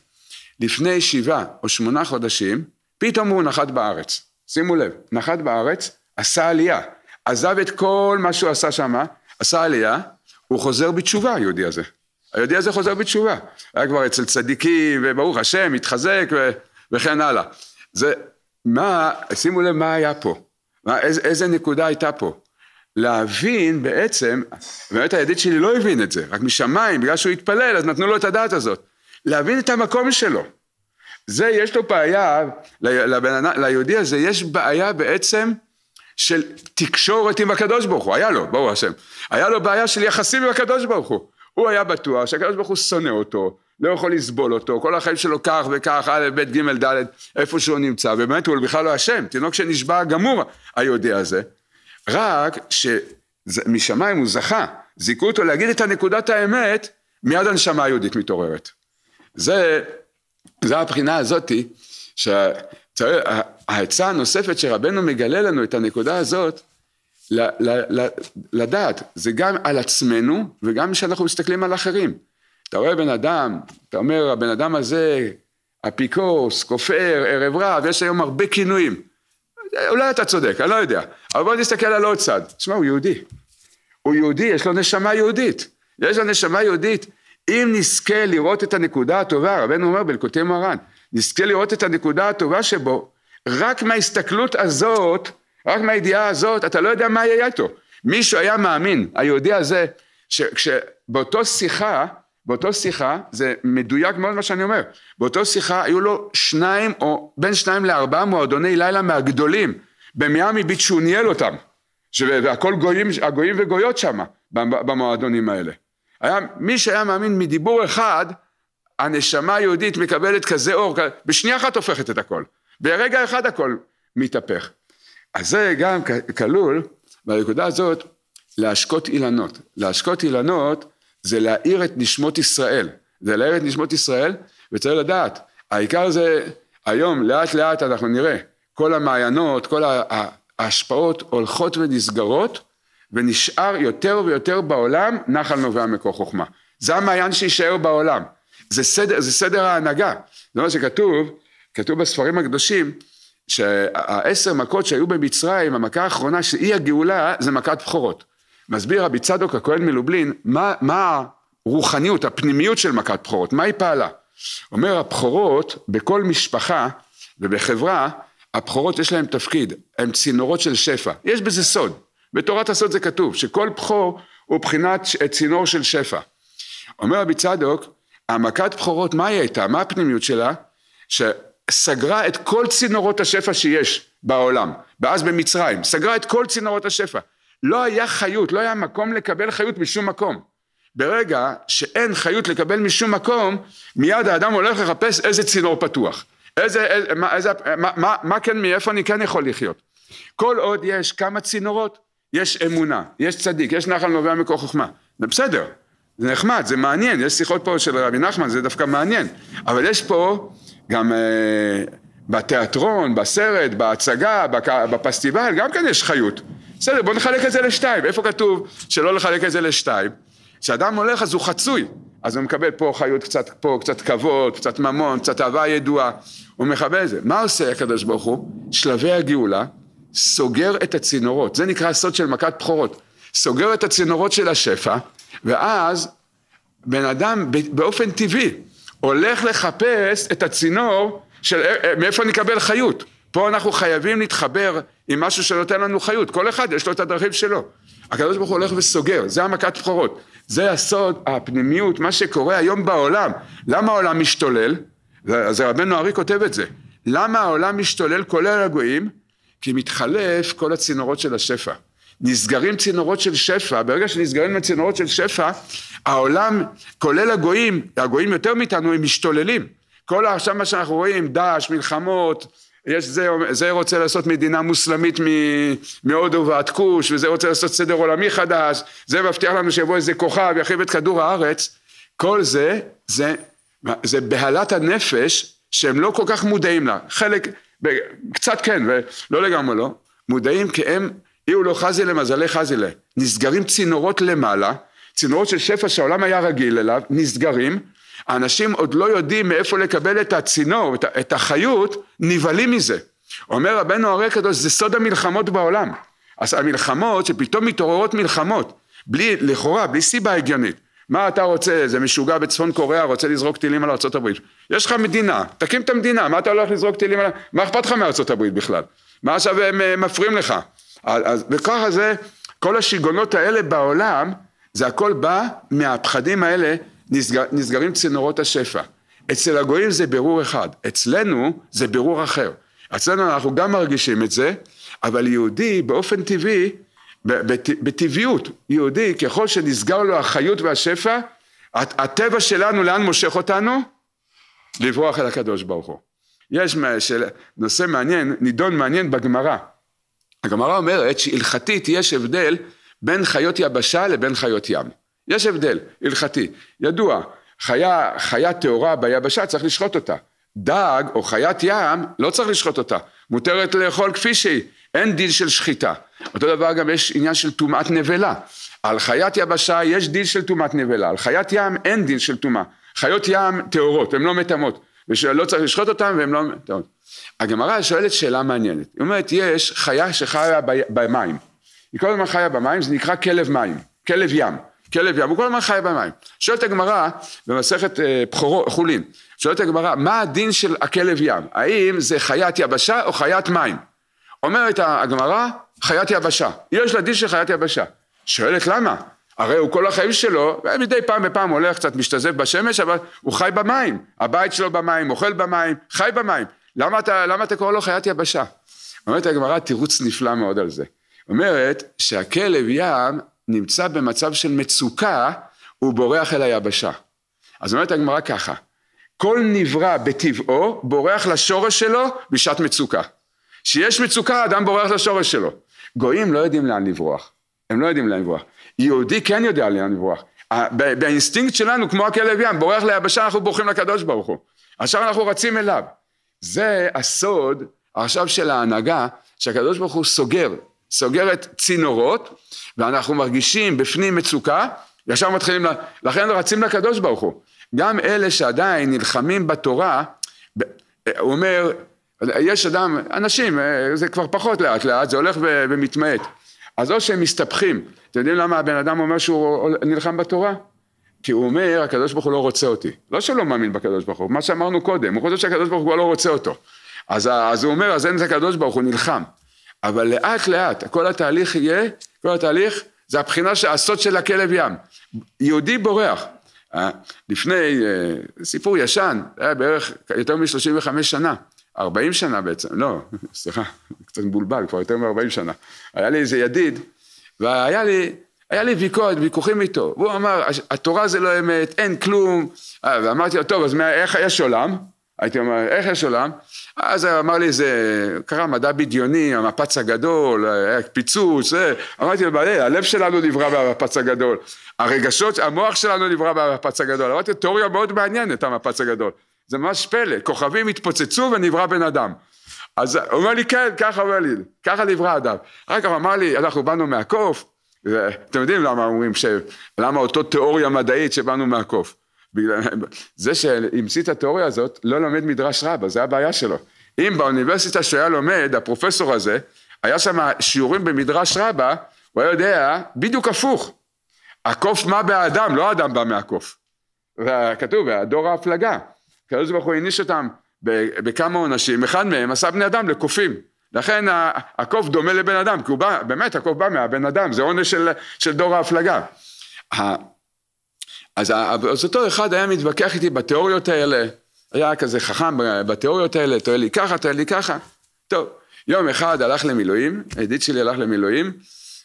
לפני שבעה או שמונה חודשים, פתאום הוא נחת בארץ. שימו לב, נחת בארץ, עשה עלייה. עזב את כל מה שהוא עשה שם, עשה עלייה, הוא חוזר בתשובה, היהודי הזה. היהודי הזה חוזר בתשובה. היה כבר אצל צדיקים, וברוך השם, התחזק, ו... וכן הלאה. זה, מה, שימו לב מה היה פה. מה, איזה, איזה נקודה הייתה פה? להבין בעצם, באמת הידיד שלי לא הבין את זה, רק משמיים, בגלל שהוא התפלל, אז נתנו לו את הדעת הזאת. להבין את המקום שלו. זה, יש לו בעיה, לבן, ליהודי הזה יש בעיה בעצם של תקשורת עם הקדוש ברוך הוא, היה לו, ברור השם. היה לו בעיה של יחסים עם הקדוש ברוך הוא. הוא היה בטוח שהקדוש ברוך הוא שונא אותו, לא יכול לסבול אותו, כל החיים שלו כך וכך, א', ב', ג', ד', איפה שהוא נמצא, ובאמת הוא בכלל לא אשם, תינוק שנשבע גמור היהודי הזה, רק שמשמיים הוא זכה, זיכו אותו להגיד את הנקודת האמת, מיד הנשמה היהודית מתעוררת. זה, זה הבחינה הזאתי, שהעצה הנוספת שרבנו מגלה לנו את הנקודה הזאת, לדעת, זה גם על עצמנו וגם כשאנחנו מסתכלים על אחרים. אתה רואה בן אדם, אתה אומר, הבן אדם הזה, אפיקורס, כופר, ערב רב, יש היום הרבה כינויים. אולי אתה צודק, אני לא יודע. אבל בוא נסתכל על עוד צד. תשמע, הוא יהודי. הוא יהודי, יש לו נשמה יהודית. יש לו נשמה יהודית. אם נזכה לראות את הנקודה הטובה, רבנו אומר בלקוטי מוהר"ן, נזכה לראות את הנקודה הטובה שבו, רק מההסתכלות הזאת, רק מהידיעה הזאת, אתה לא יודע מה יהיה איתו. מישהו היה מאמין, היהודי הזה, שבאותו שיחה, באותו שיחה, זה מדויק מאוד מה שאני אומר, באותו שיחה היו לו שניים או בין שניים לארבעה מועדוני לילה מהגדולים במיאמי ביט שהוא ניהל אותם, והכל גויים, הגויים וגויות שם במועדונים האלה. היה, מי שהיה מאמין מדיבור אחד, הנשמה היהודית מקבלת כזה אור, בשנייה אחת הופכת את הכל, ברגע אחד הכל מתהפך. אז זה גם כלול, בנקודה הזאת, להשקות אילנות. להשקות אילנות זה להאיר את נשמות ישראל, זה להאיר את נשמות ישראל, וצריך לדעת, העיקר זה, היום לאט לאט אנחנו נראה, כל המעיינות, כל ההשפעות הולכות ונסגרות, ונשאר יותר ויותר בעולם נחל נובע מקור חוכמה. זה המעיין שיישאר בעולם, זה סדר, זה סדר ההנהגה, זה מה שכתוב, כתוב בספרים הקדושים, שהעשר מכות שהיו במצרים, המכה האחרונה שהיא הגאולה, זה מכת בכורות. מסביר רבי צדוק הכהן מלובלין, מה, מה הרוחניות, הפנימיות של מכת בכורות, מה היא פעלה? אומר הבכורות בכל משפחה ובחברה, הבכורות יש להם תפקיד, הם צינורות של שפע, יש בזה סוד, בתורת הסוד זה כתוב, שכל בכור הוא בחינת צינור של שפע. אומר רבי צדוק, המכת בכורות, מה היא הייתה? מה הפנימיות שלה? שסגרה את כל צינורות השפע שיש בעולם, ואז במצרים, סגרה את כל צינורות השפע. לא היה חיות, לא היה מקום לקבל חיות משום מקום. ברגע שאין חיות לקבל משום מקום, מיד האדם הולך לחפש איזה צינור פתוח. איזה, איזה, מה, איזה, מה, מה, מה כן, מאיפה אני כן יכול לחיות. כל עוד יש כמה צינורות, יש אמונה, יש צדיק, יש נחל נובע מכל חוכמה. זה בסדר, זה נחמד, זה מעניין, יש שיחות פה של רבי נחמן, זה דווקא מעניין. אבל יש פה גם אה, בתיאטרון, בסרט, בהצגה, בפסטיבל, גם כן יש חיות. בסדר, בוא נחלק את זה לשתיים. איפה כתוב שלא לחלק את זה לשתיים? כשאדם הולך אז הוא חצוי. אז הוא מקבל פה חיות קצת פה, קצת כבוד, קצת ממון, קצת אהבה ידועה. הוא מכבד את זה. מה עושה הקדוש ברוך הוא? שלבי הגאולה, סוגר את הצינורות. זה נקרא סוד של מכת בכורות. סוגר את הצינורות של השפע, ואז בן אדם באופן טבעי הולך לחפש את הצינור של אה, אה, מאיפה נקבל חיות. פה אנחנו חייבים להתחבר עם משהו שנותן לנו חיות, כל אחד יש לו את הדרכים שלו. הקדוש ברוך הוא הולך וסוגר, זה המכת בכורות, זה הסוד, הפנימיות, מה שקורה היום בעולם. למה העולם משתולל? אז רבנו ארי כותב את זה. למה העולם משתולל כולל הגויים? כי מתחלף כל הצינורות של השפע. נסגרים צינורות של שפע, ברגע שנסגרים הצינורות של שפע, העולם, כולל הגויים, הגויים יותר מאיתנו, הם משתוללים. כל עכשיו מה שאנחנו רואים, דאעש, מלחמות, יש זה, זה רוצה לעשות מדינה מוסלמית מהודו ועד כוש, וזה רוצה לעשות סדר עולמי חדש, זה מבטיח לנו שיבוא איזה כוכב, יחריב את כדור הארץ, כל זה, זה, זה בהלת הנפש שהם לא כל כך מודעים לה, חלק, קצת כן, ולא לגמרי לא, מודעים כי הם, יהיו לא חזי למזלי חזי חזילה, נסגרים צינורות למעלה, צינורות של שפע שהעולם היה רגיל אליו, נסגרים, האנשים עוד לא יודעים מאיפה לקבל את הצינור, את החיות, נבהלים מזה. אומר רבנו הרי הקדוש, זה סוד המלחמות בעולם. אז המלחמות, שפתאום מתעוררות מלחמות, בלי, לכאורה, בלי סיבה הגיונית. מה אתה רוצה, איזה משוגע בצפון קוריאה רוצה לזרוק טילים על ארה"ב. יש לך מדינה, תקים את המדינה, מה אתה הולך לזרוק טילים על... מה אכפת לך מארה"ב בכלל? מה עכשיו הם אה, מפריעים לך? אז, וככה זה, כל השיגעונות האלה בעולם, זה הכל בא מהפחדים האלה נסגר, נסגרים צינורות השפע. אצל הגויים זה בירור אחד, אצלנו זה בירור אחר. אצלנו אנחנו גם מרגישים את זה, אבל יהודי באופן טבעי, בטבעיות, יהודי ככל שנסגר לו החיות והשפע, הטבע שלנו לאן מושך אותנו? לברוח אל הקדוש ברוך הוא. יש של... נושא מעניין, נידון מעניין בגמרא. הגמרא אומרת שהלכתית יש הבדל בין חיות יבשה לבין חיות ים. יש הבדל הלכתי. ידוע, חיה, חיה טהורה ביבשה צריך לשחוט אותה. דג או חיית ים לא צריך לשחוט אותה. מותרת לאכול כפי שהיא. אין דין של שחיטה. אותו דבר גם יש עניין של טומאת נבלה. על חיית יבשה יש דין של טומאת נבלה. על חיית ים אין דין של טומאה. חיות ים טהורות, הן לא מטמאות. ולא צריך לשחוט אותן והן לא מטמאות. הגמרא שואלת שאלה מעניינת. היא אומרת, יש חיה שחיה במים. היא כל הזמן חיה במים, זה נקרא כלב מים, כלב ים. כלב ים, הוא כל הזמן חי במים. שואלת הגמרא במסכת אה, בחורו, חולין, שואלת הגמרא, מה הדין של הכלב ים? האם זה חיית יבשה או חיית מים? אומרת הגמרא, חיית יבשה. יש לה דין של חיית יבשה. שואלת למה? הרי הוא כל החיים שלו, מדי פעם בפעם הולך, קצת משתזף בשמש, אבל הוא חי במים. הבית שלו במים, אוכל במים, חי במים. למה אתה, למה אתה קורא לו חיית יבשה? אומרת הגמרא תירוץ נפלא מאוד על זה. אומרת שהכלב ים נמצא במצב של מצוקה, הוא בורח אל היבשה. אז אומרת הגמרא ככה, כל נברא בטבעו בורח לשורש שלו בשעת מצוקה. כשיש מצוקה האדם בורח לשורש שלו. גויים לא יודעים לאן לברוח, הם לא יודעים לאן לברוח. יהודי כן יודע לאן לברוח. באינסטינקט שלנו, כמו הכלב ים, בורח ליבשה, אנחנו בורחים לקדוש ברוך הוא. עכשיו אנחנו רצים אליו. זה הסוד עכשיו של ההנהגה, שהקדוש ברוך הוא סוגר, סוגר את צינורות, ואנחנו מרגישים בפנים מצוקה, ישר מתחילים, לה, לכן רצים לקדוש ברוך הוא. גם אלה שעדיין נלחמים בתורה, אה, הוא אומר, יש אדם, אנשים, אה, זה כבר פחות לאט לאט, זה הולך ומתמעט. אז או שהם מסתבכים, אתם יודעים למה הבן אדם אומר שהוא נלחם בתורה? כי הוא אומר, הקדוש ברוך הוא לא רוצה אותי. לא שלא מאמין בקדוש ברוך הוא, מה שאמרנו קודם, הוא חושב שהקדוש ברוך הוא לא רוצה אותו. אז, אז הוא אומר, אז אין את הקדוש ברוך הוא נלחם. אבל לאט לאט, כל התהליך יהיה כל התהליך זה הבחינה של הסוד של הכלב ים. יהודי בורח. אה? לפני אה, סיפור ישן, היה בערך יותר מ-35 שנה, 40 שנה בעצם, לא, סליחה, קצת מבולבל, כבר יותר מ-40 שנה. היה לי איזה ידיד, והיה לי, היה לי ויכוח, ויכוחים איתו. והוא אמר, התורה זה לא אמת, אין כלום. אה, ואמרתי לו, טוב, אז מה, איך יש עולם? הייתי אומר, איך יש עולם? אז הוא אמר לי זה קרה מדע בדיוני, המפץ הגדול, פיצוץ, זה. אמרתי לו, בעלי, הלב שלנו נברא במפץ הגדול, הרגשות, המוח שלנו נברא במפץ הגדול. אמרתי, תיאוריה מאוד מעניינת, המפץ הגדול. זה ממש פלא, כוכבים התפוצצו ונברא בן אדם. אז הוא אומר לי, כן, ככה אומר לי, ככה נברא אדם. אחר כך אמר לי, אנחנו באנו מהקוף, ואתם יודעים למה אומרים ש... למה אותו תיאוריה מדעית שבאנו מהקוף. זה שהמציא את התיאוריה הזאת לא לומד מדרש רבה, זה הבעיה שלו. אם באוניברסיטה שהוא היה לומד, הפרופסור הזה, היה שם שיעורים במדרש רבה, הוא היה יודע בדיוק הפוך. הקוף מה באדם, לא האדם בא מהקוף. כתוב, דור ההפלגה. הקדוש ברוך הוא העניש אותם בכמה עונשים, אחד מהם עשה בני אדם לקופים. לכן הקוף דומה לבן אדם, כי הוא בא, באמת הקוף בא מהבן אדם, זה עונש של, של דור ההפלגה. אז, אז אותו אחד היה מתווכח איתי בתיאוריות האלה, היה כזה חכם בתיאוריות האלה, תוהה לי ככה, תוהה לי ככה. טוב, יום אחד הלך למילואים, הידיד שלי הלך למילואים,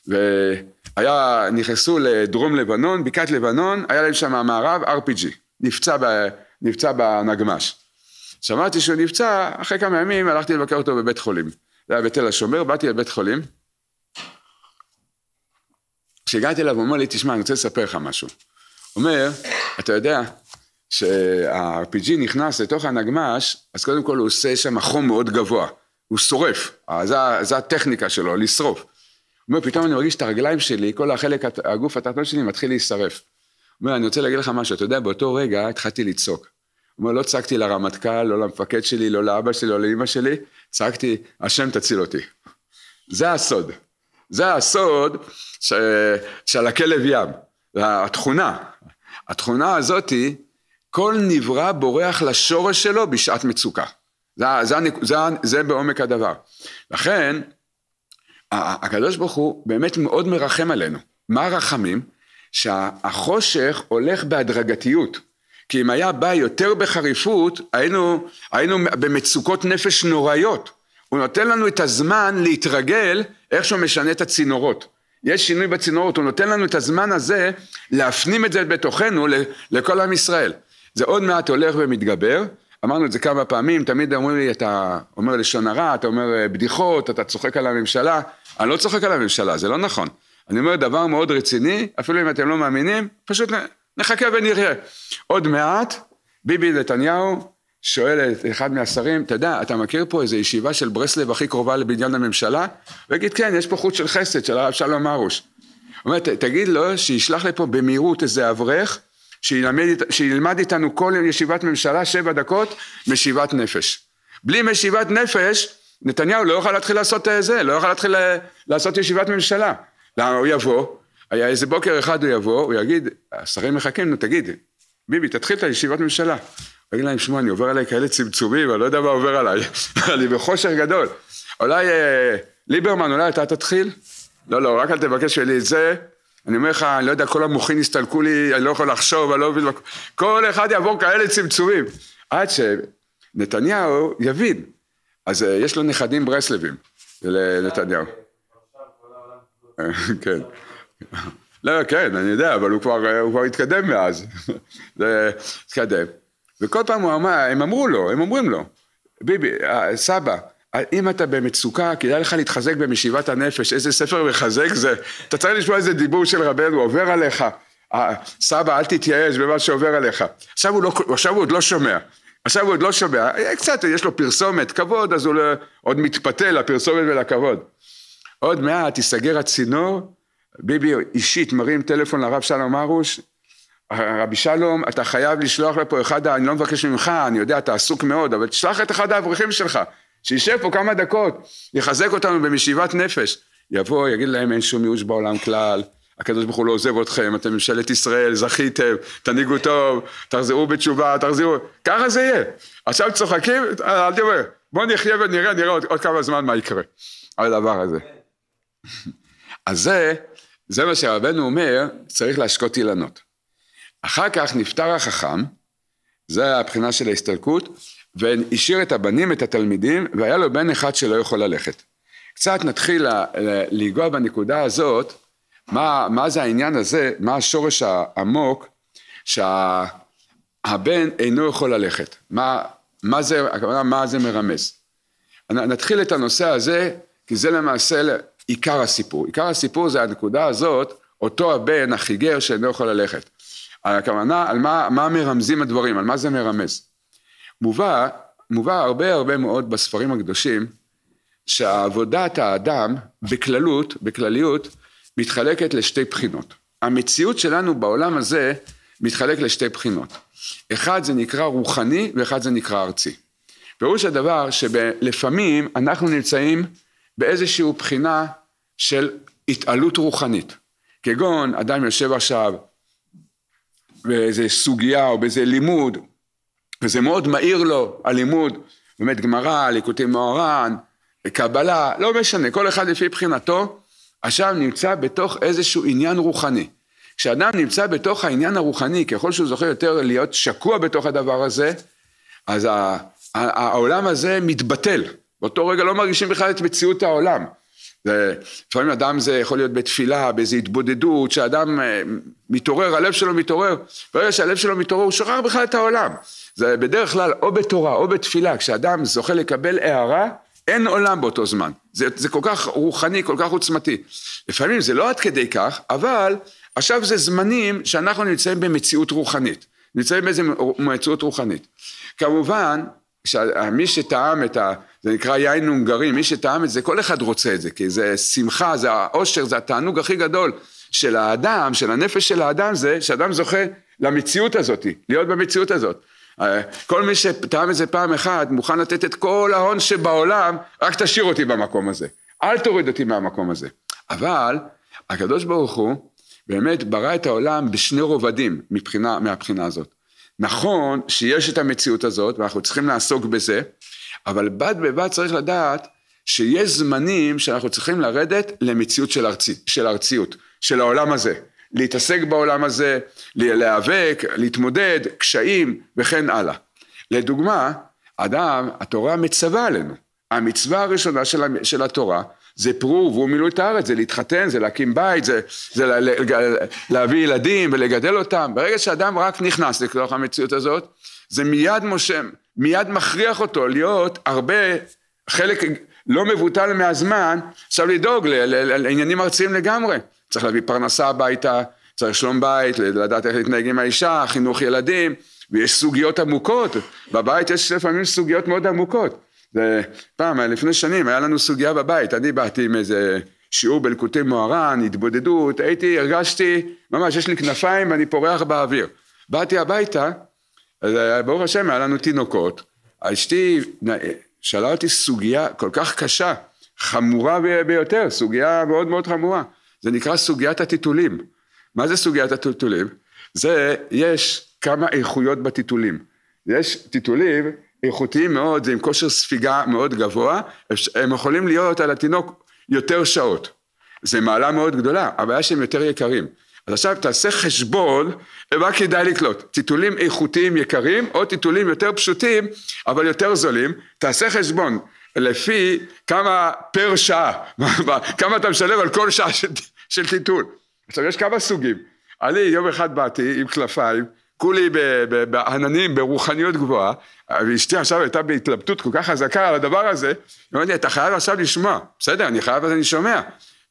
והיה, נכנסו לדרום לבנון, בקעת לבנון, היה להם שם מערב RPG, נפצע, ב, נפצע בנגמש. שמעתי שהוא נפצע, אחרי כמה ימים הלכתי לבקר אותו בבית חולים. זה היה בתל השומר, באתי לבית חולים. כשהגעתי אליו, הוא אמר לי, תשמע, אני רוצה לספר לך משהו. אומר, אתה יודע, שה-RPG נכנס לתוך הנגמש, אז קודם כל הוא עושה שם חום מאוד גבוה, הוא שורף, זו הטכניקה שלו, לשרוף. הוא אומר, פתאום אני מרגיש את הרגליים שלי, כל החלק, הגוף התחתון שלי מתחיל להישרף. הוא אומר, אני רוצה להגיד לך משהו, אתה יודע, באותו רגע התחלתי לצעוק. הוא אומר, לא צעקתי לרמטכ"ל, לא למפקד שלי, לא לאבא שלי, לא לאימא שלי, צעקתי, השם תציל אותי. זה הסוד. זה הסוד ש... של הכלב ים, התכונה. התכונה הזאתי, כל נברא בורח לשורש שלו בשעת מצוקה. זה, זה, זה, זה בעומק הדבר. לכן, הקדוש ברוך הוא באמת מאוד מרחם עלינו. מה הרחמים? שהחושך הולך בהדרגתיות. כי אם היה בא יותר בחריפות, היינו, היינו במצוקות נפש נוראיות. הוא נותן לנו את הזמן להתרגל איך שהוא משנה את הצינורות. יש שינוי בצינורות, הוא נותן לנו את הזמן הזה להפנים את זה בתוכנו לכל עם ישראל. זה עוד מעט הולך ומתגבר, אמרנו את זה כמה פעמים, תמיד אומרים לי, אתה אומר לשון הרע, אתה אומר אה, בדיחות, אתה צוחק על הממשלה, אני לא צוחק על הממשלה, זה לא נכון. אני אומר דבר מאוד רציני, אפילו אם אתם לא מאמינים, פשוט נחכה ונראה. עוד מעט, ביבי נתניהו שואל את אחד מהשרים, אתה יודע, אתה מכיר פה איזו ישיבה של ברסלב הכי קרובה לבניין הממשלה? הוא יגיד, כן, יש פה חוט של חסד של הרב שלום ארוש. הוא אומר, תגיד לו שישלח לפה במהירות איזה אברך, שילמד, שילמד איתנו כל ישיבת ממשלה שבע דקות משיבת נפש. בלי משיבת נפש, נתניהו לא יוכל להתחיל לעשות אה, זה, לא יוכל להתחיל אה, לעשות ישיבת ממשלה. למה הוא יבוא, היה איזה בוקר אחד הוא יבוא, הוא יגיד, השרים מחכים, נו תגיד, ביבי תתחיל את הישיבת ממשלה. אגיד להם, שמע, אני עובר עליי כאלה צמצומים, אני לא יודע מה עובר עליי, אני בחושר גדול. אולי, אה, ליברמן, אולי אתה תתחיל? לא, לא, רק אל תבקש ממני את זה. אני אומר לך, אני לא יודע, כל המוחים הסתלקו לי, אני לא יכול לחשוב, אני לא מבין, כל אחד יעבור כאלה צמצומים. עד שנתניהו יבין. אז אה, יש לו נכדים ברסלבים, לנתניהו. כן. לא, כן, אני יודע, אבל הוא כבר, אה, הוא כבר התקדם מאז. זה כן, התקדם. אה, וכל פעם הוא אמר, הם אמרו לו, הם אומרים לו, ביבי, אה, סבא, אה, אם אתה במצוקה, כדאי לך להתחזק במשיבת הנפש, איזה ספר מחזק זה, אתה צריך לשמוע איזה דיבור של רבנו, עובר עליך, אה, סבא, אל תתייאש במה שעובר עליך. עכשיו הוא, לא, עכשיו הוא עוד לא שומע, עכשיו הוא עוד לא שומע, קצת, יש לו פרסומת, כבוד, אז הוא לא, עוד מתפתה לפרסומת ולכבוד. עוד מעט, תיסגר הצינור, ביבי אישית מרים טלפון לרב שלום ארוש, רבי שלום, אתה חייב לשלוח לפה אחד, אני לא מבקש ממך, אני יודע, אתה עסוק מאוד, אבל תשלח את אחד האברכים שלך, שישב פה כמה דקות, יחזק אותנו במשיבת נפש. יבוא, יגיד להם, אין שום ייאוש בעולם כלל, הקדוש ברוך הוא לא עוזב אתכם, אתם ממשלת ישראל, זכיתם, תנהיגו טוב, תחזרו בתשובה, תחזרו, ככה זה יהיה. עכשיו צוחקים, אל תראו, בואו נחיה ונראה, נראה עוד, עוד כמה זמן מה יקרה, הדבר הזה. כן. אז זה, זה מה שרבנו אומר, צריך להשקות אילנות. אחר כך נפטר החכם, זה היה הבחינה של ההסתלקות, והשאיר את הבנים, את התלמידים, והיה לו בן אחד שלא יכול ללכת. קצת נתחיל לנגוע בנקודה הזאת, מה, מה זה העניין הזה, מה השורש העמוק שהבן שה, אינו יכול ללכת. מה, מה זה, מה זה מרמז. נתחיל את הנושא הזה, כי זה למעשה עיקר הסיפור. עיקר הסיפור זה הנקודה הזאת, אותו הבן החיגר שאינו יכול ללכת. הכוונה, על מה, מה מרמזים הדברים, על מה זה מרמז. מובא, מובא הרבה הרבה מאוד בספרים הקדושים, שעבודת האדם בכללות, בכלליות, מתחלקת לשתי בחינות. המציאות שלנו בעולם הזה מתחלק לשתי בחינות. אחד זה נקרא רוחני ואחד זה נקרא ארצי. פירוש הדבר שלפעמים אנחנו נמצאים באיזושהי בחינה של התעלות רוחנית. כגון אדם יושב עכשיו באיזה סוגיה או באיזה לימוד, וזה מאוד מהיר לו, הלימוד, באמת גמרא, ליקוטי מוהר"ן, קבלה, לא משנה, כל אחד לפי בחינתו, עכשיו נמצא בתוך איזשהו עניין רוחני. כשאדם נמצא בתוך העניין הרוחני, ככל שהוא זוכר יותר להיות שקוע בתוך הדבר הזה, אז העולם הזה מתבטל. באותו רגע לא מרגישים בכלל את מציאות העולם. לפעמים אדם זה יכול להיות בתפילה, באיזו התבודדות, שאדם אה, מתעורר, הלב שלו מתעורר, ברגע שהלב שלו מתעורר הוא שוכח בכלל את העולם. זה בדרך כלל או בתורה או בתפילה, כשאדם זוכה לקבל הערה, אין עולם באותו זמן. זה, זה כל כך רוחני, כל כך עוצמתי. לפעמים זה לא עד כדי כך, אבל עכשיו זה זמנים שאנחנו נמצאים במציאות רוחנית. נמצאים באיזו מציאות רוחנית. כמובן, אה, מי שטעם את ה... זה נקרא יין הונגרי, מי שטעם את זה, כל אחד רוצה את זה, כי זה שמחה, זה העושר, זה התענוג הכי גדול של האדם, של הנפש של האדם, זה שאדם זוכה למציאות הזאת, להיות במציאות הזאת. אה, כל מי שטעם את זה פעם אחת, מוכן לתת את כל ההון שבעולם, רק תשאיר אותי במקום הזה. אל תוריד אותי מהמקום הזה. אבל הקדוש ברוך הוא באמת ברא את העולם בשני רובדים מבחינה, מהבחינה הזאת. נכון שיש את המציאות הזאת ואנחנו צריכים לעסוק בזה, אבל בד בבד צריך לדעת שיש זמנים שאנחנו צריכים לרדת למציאות של, ארצי, של ארציות, של העולם הזה. להתעסק בעולם הזה, להיאבק, להתמודד, קשיים וכן הלאה. לדוגמה, אדם, התורה מצווה עלינו. המצווה הראשונה של, של התורה זה פרו והוא מילאו את הארץ, זה להתחתן, זה להקים בית, זה, זה לה, לה, להביא ילדים ולגדל אותם. ברגע שאדם רק נכנס לכלוך המציאות הזאת, זה מיד מושם, מיד מכריח אותו להיות הרבה, חלק לא מבוטל מהזמן, עכשיו לדאוג לעניינים ארציים לגמרי. צריך להביא פרנסה הביתה, צריך שלום בית, לדעת איך להתנהג עם האישה, חינוך ילדים, ויש סוגיות עמוקות, בבית יש לפעמים סוגיות מאוד עמוקות. פעם, לפני שנים, היה לנו סוגיה בבית, אני באתי עם איזה שיעור בלקוטי מוהר"ן, התבודדות, הייתי, הרגשתי, ממש, יש לי כנפיים ואני פורח באוויר. באתי הביתה, אז אה, ברוך השם, היה לנו תינוקות, אשתי אה, שאלה אותי סוגיה כל כך קשה, חמורה ביותר, סוגיה מאוד מאוד חמורה, זה נקרא סוגיית הטיטולים. מה זה סוגיית הטיטולים? זה, יש כמה איכויות בטיטולים. יש טיטולים איכותיים מאוד, זה עם כושר ספיגה מאוד גבוה, הם יכולים להיות על התינוק יותר שעות. זה מעלה מאוד גדולה, הבעיה שהם יותר יקרים. אז עכשיו תעשה חשבון מה כדאי לקלוט, טיטולים איכותיים יקרים או טיטולים יותר פשוטים אבל יותר זולים, תעשה חשבון לפי כמה פר שעה, כמה אתה משלם על כל שעה של, של טיטול. עכשיו יש כמה סוגים, אני יום אחד באתי עם קלפיים כולי בעננים, ברוחניות גבוהה, ואשתי עכשיו הייתה בהתלבטות כל כך חזקה על הדבר הזה, היא אומרת לי, אתה חייב עכשיו לשמוע, בסדר, אני חייב, אז אני שומע.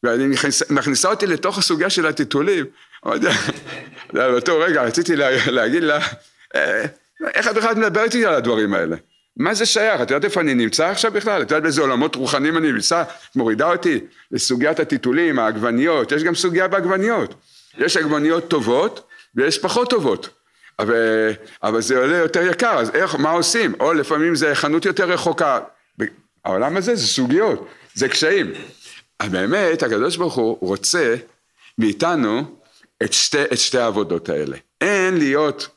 והיא מכניסה אותי לתוך הסוגיה של הטיטולים, אמרתי לא, לא, באותו רגע רציתי להגיד לה, אה, איך את בכלל מדברת איתי על הדברים האלה? מה זה שייך? את יודעת איפה אני נמצא עכשיו בכלל? את יודעת באיזה עולמות רוחניים אני נמצא? את מורידה אותי לסוגיית הטיטולים, העגבניות, יש גם סוגיה בעגבניות. יש עגבניות טובות ויש פחות טובות. אבל, אבל זה עולה יותר יקר, אז איך, מה עושים? או לפעמים זה חנות יותר רחוקה. העולם הזה זה סוגיות, זה קשיים. אז באמת, הקדוש ברוך הוא רוצה מאיתנו את שתי, את שתי העבודות האלה. אין להיות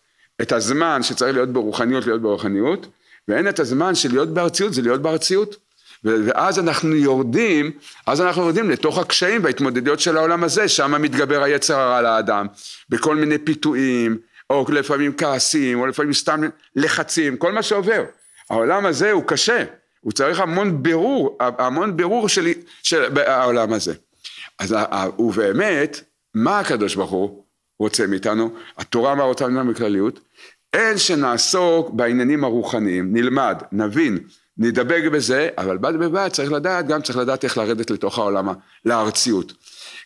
את הזמן שצריך להיות ברוחניות, להיות ברוחניות, ואין את הזמן של להיות בארציות, זה להיות בארציות. ואז אנחנו יורדים, אז אנחנו יורדים לתוך הקשיים וההתמודדויות של העולם הזה, שם מתגבר היצר הרע לאדם, בכל מיני פיתויים, או לפעמים כעסים, או לפעמים סתם לחצים, כל מה שעובר. העולם הזה הוא קשה, הוא צריך המון בירור, המון בירור של, של העולם הזה. אז אה, ובאמת, מה הקדוש ברוך הוא רוצה מאיתנו? התורה מה רוצה מאיתנו בכלליות? אין שנעסוק בעניינים הרוחניים, נלמד, נבין, נדבק בזה, אבל בד בבד צריך לדעת, גם צריך לדעת איך לרדת לתוך העולם, לארציות.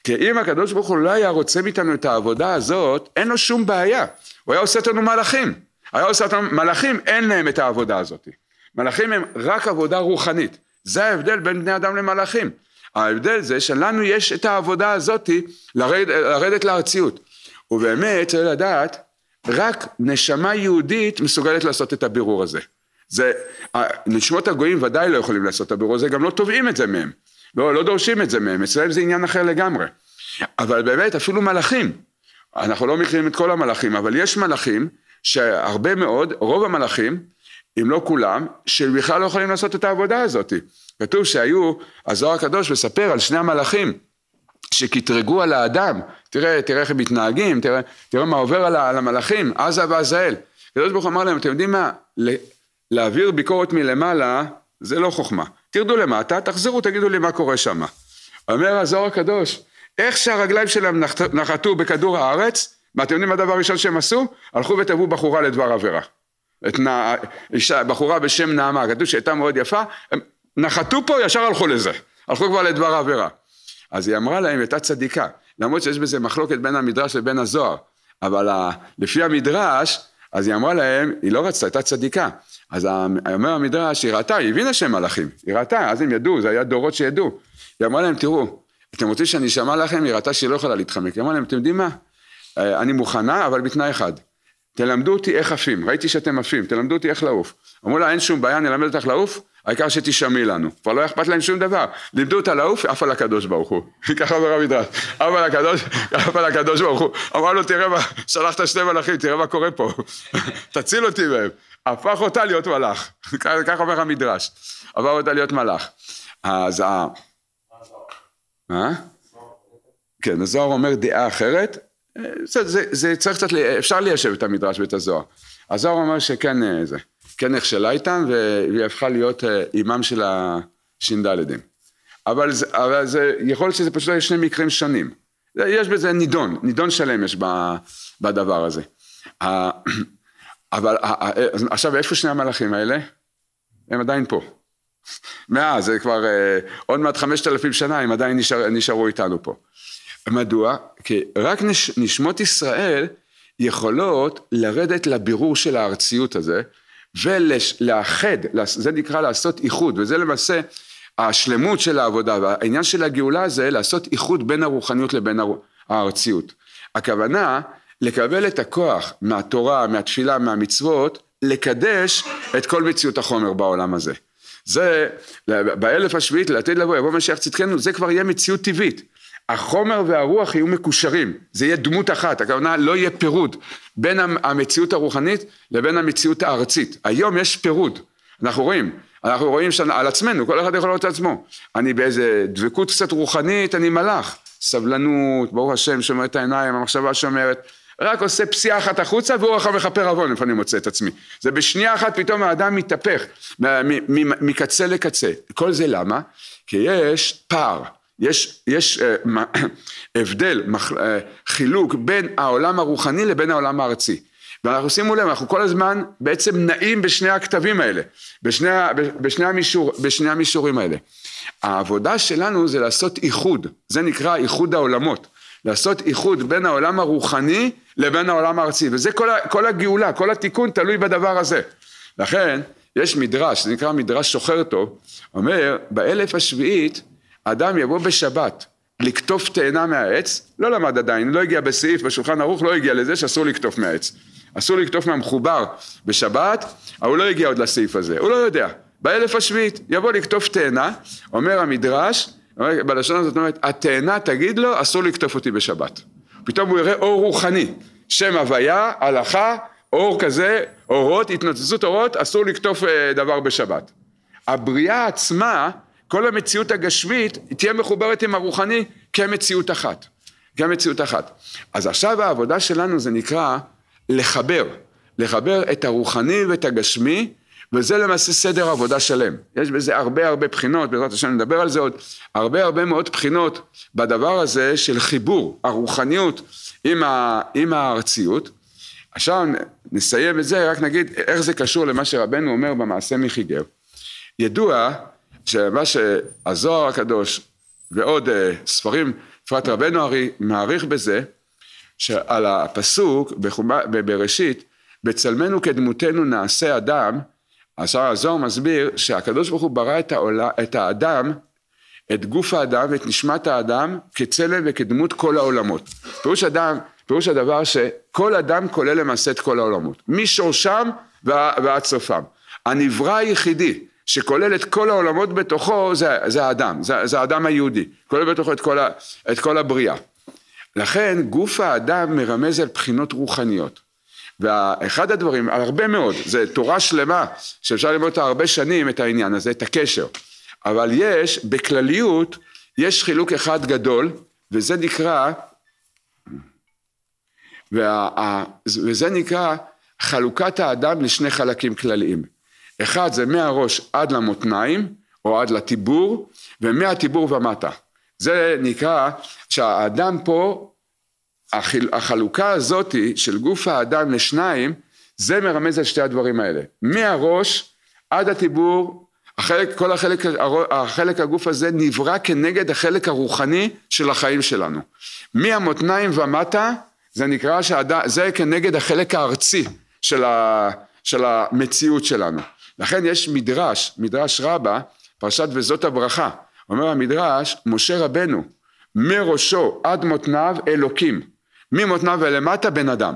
כי אם הקדוש ברוך הוא לא היה רוצה מאיתנו את העבודה הזאת, אין לו שום בעיה. הוא היה עושה אותנו מלאכים, היה עושה אותנו, מלאכים אין להם את העבודה הזאת, מלאכים הם רק עבודה רוחנית, זה ההבדל בין בני אדם למלאכים, ההבדל זה שלנו יש את העבודה הזאת לרד, לרדת לארציות, ובאמת צריך לדעת רק נשמה יהודית מסוגלת לעשות את הבירור הזה. זה, נשמות הגויים ודאי לא יכולים לעשות את הבירור הזה, גם לא תובעים את זה מהם, לא, לא דורשים את זה מהם, אצלם זה עניין אחר לגמרי. אבל באמת אפילו מלאכים, אנחנו לא מכירים את כל המלאכים, אבל יש מלאכים שהרבה מאוד, רוב המלאכים, אם לא כולם, שבכלל לא יכולים לעשות את העבודה הזאת. כתוב שהיו, הזוהר הקדוש מספר על שני המלאכים שקטרגו על האדם, תראה, תראה איך הם מתנהגים, תראה, תראה מה עובר על, המלאכים, עזה ועזהאל. הקדוש ברוך הוא אמר להם, אתם יודעים מה, להעביר ביקורת מלמעלה זה לא חוכמה. תרדו למטה, תחזרו, תגידו לי מה קורה שם. אומר הזוהר הקדוש, איך שהרגליים שלהם נחתו בכדור הארץ, ואתם יודעים מה הדבר הראשון שהם עשו? הלכו וטבעו בחורה לדבר עבירה. את נע... אישה, בחורה בשם נעמה, כתוב שהייתה מאוד יפה, הם נחתו פה, ישר הלכו לזה. הלכו כבר לדבר עבירה. אז היא אמרה להם, הייתה צדיקה, למרות שיש בזה מחלוקת בין המדרש לבין הזוהר, אבל ה... לפי המדרש, אז היא אמרה להם, היא לא רצתה, הייתה צדיקה. אז אומר המדרש, היא ראתה, היא הבינה שהם מלאכים, היא ראתה, אז הם ידעו, זה היה דורות שידעו. היא אמרה להם, תראו, אתם רוצים שאני אשמע לכם? היא ראתה שהיא לא יכולה להתחמק. היא אמרה להם, אתם יודעים מה? אה, אני מוכנה, אבל בתנאי אחד. תלמדו אותי איך עפים, ראיתי שאתם עפים, תלמדו אותי איך לעוף. אמרו לה, אין שום בעיה, אני אלמד אותך לעוף, העיקר שתשמעי לנו. כבר לא אכפת להם שום דבר. לימדו אותה לעוף, עף על הקדוש ברוך הוא. ככה אומר המדרש. עף על הקדוש, עף על הקדוש ברוך הוא. אמר לו, תראה מה, שלחת שני מלאכים, תראה מה קורה פה. תציל אותי מהם. הפך אותה להיות מלאך. ככה אומר המדרש. עבר אותה להיות מלאך. אז אה, אה? כן, הזוהר אומר דעה אחרת, אה, זה, זה, זה צריך קצת, אפשר ליישב את המדרש ואת הזוהר. הזוהר אומר שכן אה, זה, כן נכשלה איתם והיא הפכה להיות אה, אימם של הש"ד. אבל, זה, אבל זה, יכול להיות שזה פשוט היה שני מקרים שונים. יש בזה נידון, נידון שלם יש בדבר הזה. אבל עכשיו איפה שני המלאכים האלה? הם עדיין פה. מאה, זה כבר אה, עוד מעט חמשת אלפים שנה, הם עדיין נשאר, נשארו איתנו פה. מדוע? כי רק נש, נשמות ישראל יכולות לרדת לבירור של הארציות הזה, ולאחד, זה נקרא לעשות איחוד, וזה למעשה השלמות של העבודה, והעניין של הגאולה זה לעשות איחוד בין הרוחניות לבין הארציות. הכוונה לקבל את הכוח מהתורה, מהתפילה, מהמצוות, לקדש את כל מציאות החומר בעולם הזה. זה, באלף השביעית לעתיד לבוא, יבוא משיח צדקנו, זה כבר יהיה מציאות טבעית. החומר והרוח יהיו מקושרים, זה יהיה דמות אחת, הכוונה לא יהיה פירוד בין המציאות הרוחנית לבין המציאות הארצית. היום יש פירוד, אנחנו רואים, אנחנו רואים שאני, על עצמנו, כל אחד יכול לראות את עצמו. אני באיזה דבקות קצת רוחנית, אני מלאך. סבלנות, ברוך השם, שומר את העיניים, המחשבה שומרת, רק עושה פסיעה אחת החוצה והוא רחב מכפר עוון, איפה אני מוצא את עצמי. זה בשנייה אחת פתאום האדם מתהפך מקצה לקצה. כל זה למה? כי יש פער. יש, יש אה, הבדל, אה, חילוק בין העולם הרוחני לבין העולם הארצי. ואנחנו שימו לב, אנחנו כל הזמן בעצם נעים בשני הכתבים האלה, בשני, בשני, המישור, בשני המישורים האלה. העבודה שלנו זה לעשות איחוד, זה נקרא איחוד העולמות. לעשות איחוד בין העולם הרוחני לבין העולם הארצי, וזה כל, ה, כל הגאולה, כל התיקון תלוי בדבר הזה. לכן, יש מדרש, זה נקרא מדרש שוחר טוב, אומר, באלף השביעית אדם יבוא בשבת לקטוף תאנה מהעץ, לא למד עדיין, לא הגיע בסעיף בשולחן ערוך, לא הגיע לזה שאסור לקטוף מהעץ. אסור לקטוף מהמחובר בשבת, אבל הוא לא הגיע עוד לסעיף הזה, הוא לא יודע. באלף השביעית יבוא לקטוף תאנה, אומר המדרש, בלשון הזאת אומרת, התאנה תגיד לו, אסור לקטוף אותי בשבת. פתאום הוא יראה אור רוחני, שם הוויה, הלכה, אור כזה, אורות, התנוצצות אורות, אסור לקטוף אה, דבר בשבת. הבריאה עצמה, כל המציאות הגשמית, היא תהיה מחוברת עם הרוחני כמציאות אחת. כמציאות אחת. אז עכשיו העבודה שלנו זה נקרא לחבר, לחבר את הרוחני ואת הגשמי וזה למעשה סדר עבודה שלם. יש בזה הרבה הרבה בחינות, בעזרת השם נדבר על זה עוד, הרבה הרבה מאוד בחינות בדבר הזה של חיבור הרוחניות עם, ה, עם הארציות. עכשיו נסיים את זה, רק נגיד איך זה קשור למה שרבנו אומר במעשה מחיגר. ידוע שמה שהזוהר הקדוש ועוד אה, ספרים, בפרט רבנו הרי מעריך בזה, שעל הפסוק בחומה, בראשית, בצלמנו כדמותנו נעשה אדם, השר הזוהר מסביר שהקדוש ברוך הוא ברא את, העולה, את האדם, את גוף האדם ואת נשמת האדם כצלם וכדמות כל העולמות. פירוש אדם, פירוש הדבר שכל אדם כולל למעשה את כל העולמות, משורשם ועד סופם. הנברא היחידי שכולל את כל העולמות בתוכו זה, זה האדם, זה, זה האדם היהודי, כולל בתוכו את כל, ה, את כל הבריאה. לכן גוף האדם מרמז על בחינות רוחניות. ואחד הדברים, הרבה מאוד, זה תורה שלמה שאפשר ללמוד אותה הרבה שנים את העניין הזה, את הקשר. אבל יש, בכלליות, יש חילוק אחד גדול, וזה נקרא, וה, וזה נקרא חלוקת האדם לשני חלקים כלליים. אחד זה מהראש עד למותניים, או עד לטיבור, ומהטיבור ומטה. זה נקרא שהאדם פה החלוקה הזאת של גוף האדם לשניים, זה מרמז על שתי הדברים האלה. מהראש עד הטיבור, החלק, כל החלק, החלק הגוף הזה נברא כנגד החלק הרוחני של החיים שלנו. מהמותניים ומטה, זה נקרא שהאדם, זה כנגד החלק הארצי של, ה, של המציאות שלנו. לכן יש מדרש, מדרש רבה, פרשת וזאת הברכה. אומר המדרש, משה רבנו, מראשו עד מותניו אלוקים. ממותניו ולמטה בן אדם.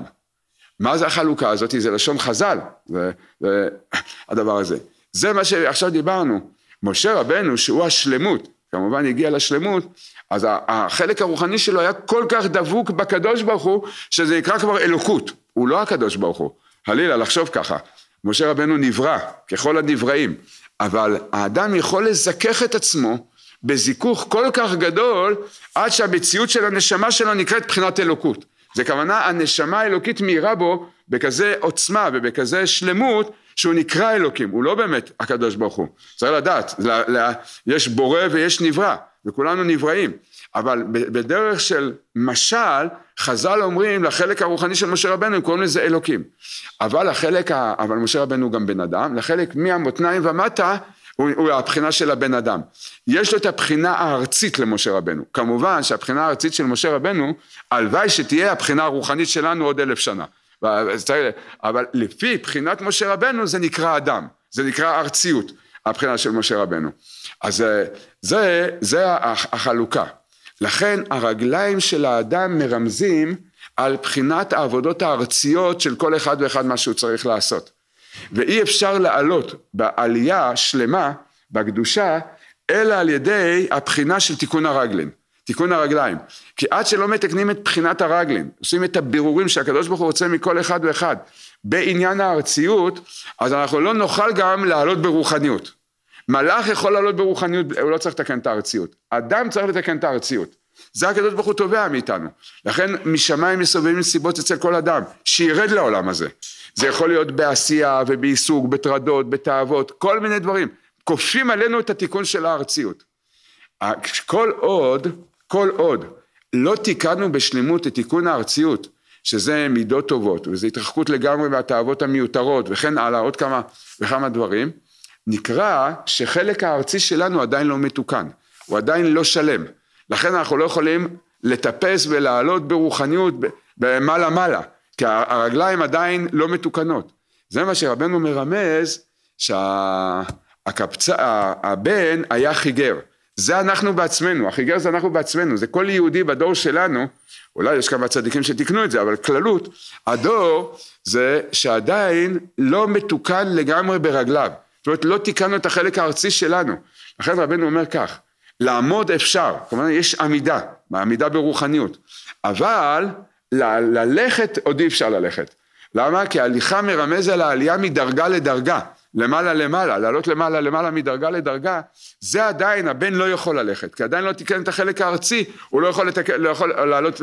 מה זה החלוקה הזאת? זה לשון חז"ל, זה, זה הדבר הזה. זה מה שעכשיו דיברנו. משה רבנו שהוא השלמות, כמובן הגיע לשלמות, אז החלק הרוחני שלו היה כל כך דבוק בקדוש ברוך הוא, שזה נקרא כבר אלוקות, הוא לא הקדוש ברוך הוא, חלילה לחשוב ככה. משה רבנו נברא, ככל הנבראים, אבל האדם יכול לזכך את עצמו בזיכוך כל כך גדול עד שהמציאות של הנשמה שלו נקראת בחינת אלוקות. זה כוונה הנשמה האלוקית מאירה בו בכזה עוצמה ובכזה שלמות שהוא נקרא אלוקים, הוא לא באמת הקדוש ברוך הוא. צריך לדעת, לה, לה, יש בורא ויש נברא, וכולנו נבראים. אבל בדרך של משל, חז"ל אומרים לחלק הרוחני של משה רבנו, הם קוראים לזה אלוקים. אבל החלק, ה... אבל משה רבנו גם בן אדם, לחלק מהמותניים ומטה, הוא, הוא הבחינה של הבן אדם. יש לו את הבחינה הארצית למשה רבנו. כמובן שהבחינה הארצית של משה רבנו, הלוואי שתהיה הבחינה הרוחנית שלנו עוד אלף שנה. אבל לפי בחינת משה רבנו זה נקרא אדם, זה נקרא ארציות, הבחינה של משה רבנו. אז אה, זה, זה החלוקה. לכן הרגליים של האדם מרמזים על בחינת העבודות הארציות של כל אחד ואחד מה שהוא צריך לעשות. ואי אפשר לעלות בעלייה שלמה, בקדושה, אלא על ידי הבחינה של תיקון הרגלים, תיקון הרגליים. כי עד שלא מתקנים את בחינת הרגלים, עושים את הבירורים שהקדוש ברוך הוא רוצה מכל אחד ואחד בעניין הארציות, אז אנחנו לא נוכל גם לעלות ברוחניות. מלאך יכול לעלות ברוחניות, הוא לא צריך לתקן את הארציות. אדם צריך לתקן את הארציות. זה הקדוש ברוך הוא תובע מאיתנו. לכן משמיים מסובבים סיבות אצל כל אדם, שירד לעולם הזה. זה יכול להיות בעשייה ובעיסוק, בטרדות, בתאוות, כל מיני דברים. כופים עלינו את התיקון של הארציות. כל עוד, כל עוד, לא תיקנו בשלמות את תיקון הארציות, שזה מידות טובות, וזו התרחקות לגמרי מהתאוות המיותרות, וכן הלאה, עוד כמה וכמה דברים, נקרא שחלק הארצי שלנו עדיין לא מתוקן, הוא עדיין לא שלם. לכן אנחנו לא יכולים לטפס ולעלות ברוחניות במעלה מעלה. כי הרגליים עדיין לא מתוקנות. זה מה שרבנו מרמז שהבן היה חיגר. זה אנחנו בעצמנו, החיגר זה אנחנו בעצמנו, זה כל יהודי בדור שלנו, אולי יש כמה צדיקים שתיקנו את זה, אבל כללות, הדור זה שעדיין לא מתוקן לגמרי ברגליו. זאת אומרת, לא תיקנו את החלק הארצי שלנו. לכן רבנו אומר כך, לעמוד אפשר, כלומר יש עמידה, עמידה ברוחניות, אבל ל- ללכת עוד אי אפשר ללכת. למה? כי הליכה מרמז על העלייה מדרגה לדרגה, למעלה למעלה, לעלות למעלה למעלה מדרגה לדרגה, זה עדיין הבן לא יכול ללכת, כי עדיין לא תיקן את החלק הארצי, הוא לא יכול, לתק... לא יכול לעלות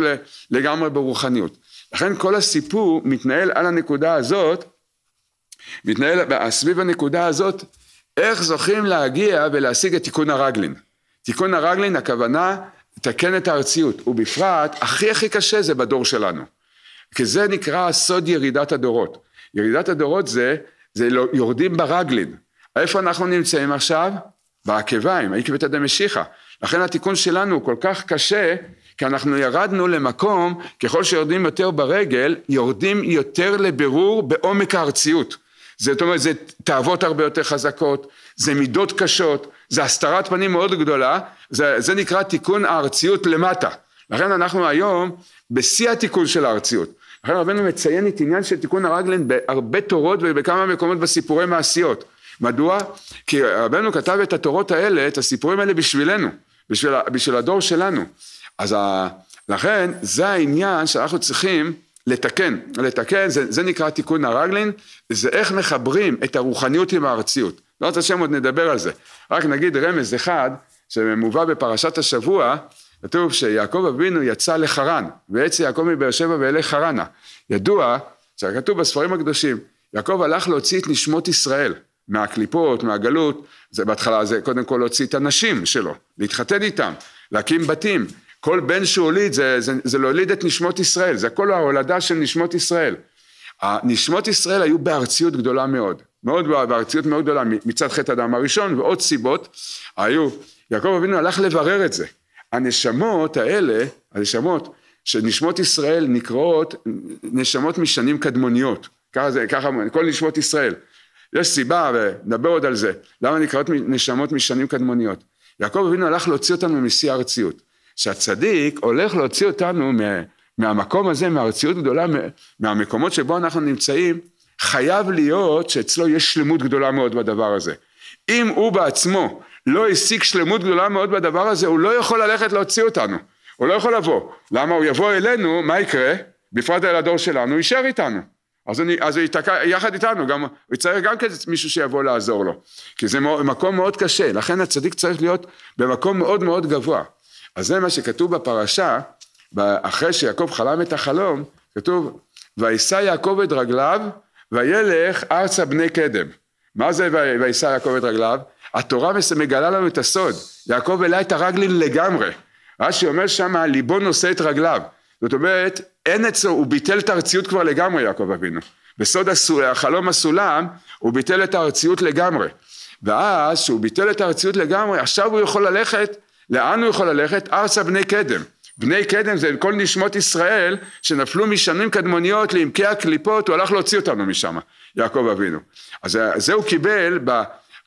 לגמרי ברוחניות. לכן כל הסיפור מתנהל על הנקודה הזאת, מתנהל סביב הנקודה הזאת, איך זוכים להגיע ולהשיג את תיקון הרגלין. תיקון הרגלין הכוונה תקן את הארציות, ובפרט, הכי הכי קשה זה בדור שלנו. כי זה נקרא סוד ירידת הדורות. ירידת הדורות זה, זה לא, יורדים ברגלין. איפה אנחנו נמצאים עכשיו? בעקביים, עקבת דמשיחא. לכן התיקון שלנו הוא כל כך קשה, כי אנחנו ירדנו למקום, ככל שיורדים יותר ברגל, יורדים יותר לבירור בעומק הארציות. זאת אומרת, זה תאוות הרבה יותר חזקות, זה מידות קשות, זה הסתרת פנים מאוד גדולה, זה, זה נקרא תיקון הארציות למטה. לכן אנחנו היום בשיא התיקון של הארציות. לכן רבנו מציין את עניין של תיקון הרגלן בהרבה תורות ובכמה מקומות בסיפורי מעשיות. מדוע? כי רבנו כתב את התורות האלה, את הסיפורים האלה בשבילנו, בשביל, בשביל הדור שלנו. אז ה, לכן זה העניין שאנחנו צריכים לתקן. לתקן זה, זה נקרא תיקון הרגלין, זה איך מחברים את הרוחניות עם הארציות. בעזרת השם עוד נדבר על זה. רק נגיד רמז אחד שמובא בפרשת השבוע, כתוב שיעקב אבינו יצא לחרן, ועץ יעקב מבאר שבע ואילך חרנה. ידוע, שכתוב בספרים הקדושים, יעקב הלך להוציא את נשמות ישראל מהקליפות, מהגלות, זה בהתחלה זה קודם כל להוציא את הנשים שלו, להתחתן איתם, להקים בתים. כל בן שהוליד זה, זה, זה להוליד את נשמות ישראל, זה הכל ההולדה של נשמות ישראל. נשמות ישראל היו בארציות גדולה מאוד, מאוד בארציות מאוד גדולה מצד חטא אדם הראשון ועוד סיבות היו, יעקב אבינו הלך לברר את זה, הנשמות האלה, הנשמות שנשמות ישראל נקראות נשמות משנים קדמוניות, ככה זה, ככה, כל נשמות ישראל, יש סיבה ונדבר עוד על זה, למה נקראות נשמות משנים קדמוניות, יעקב אבינו הלך להוציא אותנו משיא הארציות, שהצדיק הולך להוציא אותנו מה, מהמקום הזה, מהארציות גדולה, מהמקומות שבו אנחנו נמצאים, חייב להיות שאצלו יש שלמות גדולה מאוד בדבר הזה. אם הוא בעצמו לא השיג שלמות גדולה מאוד בדבר הזה, הוא לא יכול ללכת להוציא אותנו. הוא לא יכול לבוא. למה? הוא יבוא אלינו, מה יקרה? בפרט על הדור שלנו, הוא יישאר איתנו. אז, אני, אז הוא יתקע יחד איתנו, גם, הוא יצטרך גם כזה מישהו שיבוא לעזור לו. כי זה מקום מאוד קשה, לכן הצדיק צריך להיות במקום מאוד מאוד גבוה. אז זה מה שכתוב בפרשה, אחרי שיעקב חלם את החלום, כתוב, וישא יעקב את רגליו, וילך ארצה בני קדם. מה זה וישא יעקב את רגליו? התורה מגלה לנו את הסוד. יעקב העלה את הרגלין לגמרי. רש"י אומר שמה, ליבו נושא את רגליו. זאת אומרת, אין אצלו, הוא ביטל את הארציות כבר לגמרי, יעקב אבינו. בסוד הסול, החלום הסולם, הוא ביטל את הארציות לגמרי. ואז, כשהוא ביטל את הארציות לגמרי, עכשיו הוא יכול ללכת, לאן הוא יכול ללכת? ארצה בני קדם. בני קדם זה כל נשמות ישראל שנפלו משנים קדמוניות לעמקי הקליפות הוא הלך להוציא אותנו משם יעקב אבינו אז זה הוא קיבל ב,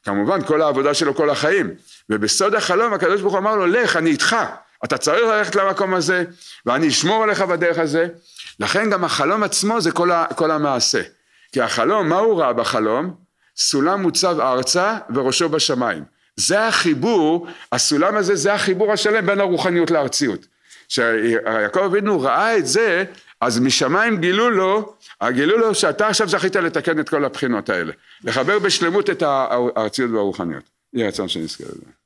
כמובן כל העבודה שלו כל החיים ובסוד החלום הקדוש ברוך הוא אמר לו לך אני איתך אתה צריך ללכת למקום הזה ואני אשמור עליך בדרך הזה לכן גם החלום עצמו זה כל, ה, כל המעשה כי החלום מה הוא ראה בחלום? סולם מוצב ארצה וראשו בשמיים זה החיבור, הסולם הזה זה החיבור השלם בין הרוחניות לארציות. כשיעקב אבינו ראה את זה, אז משמיים גילו לו, גילו לו שאתה עכשיו זכית לתקן את כל הבחינות האלה, לחבר בשלמות את הארציות והרוחניות. יהי רצון שנזכר לזה.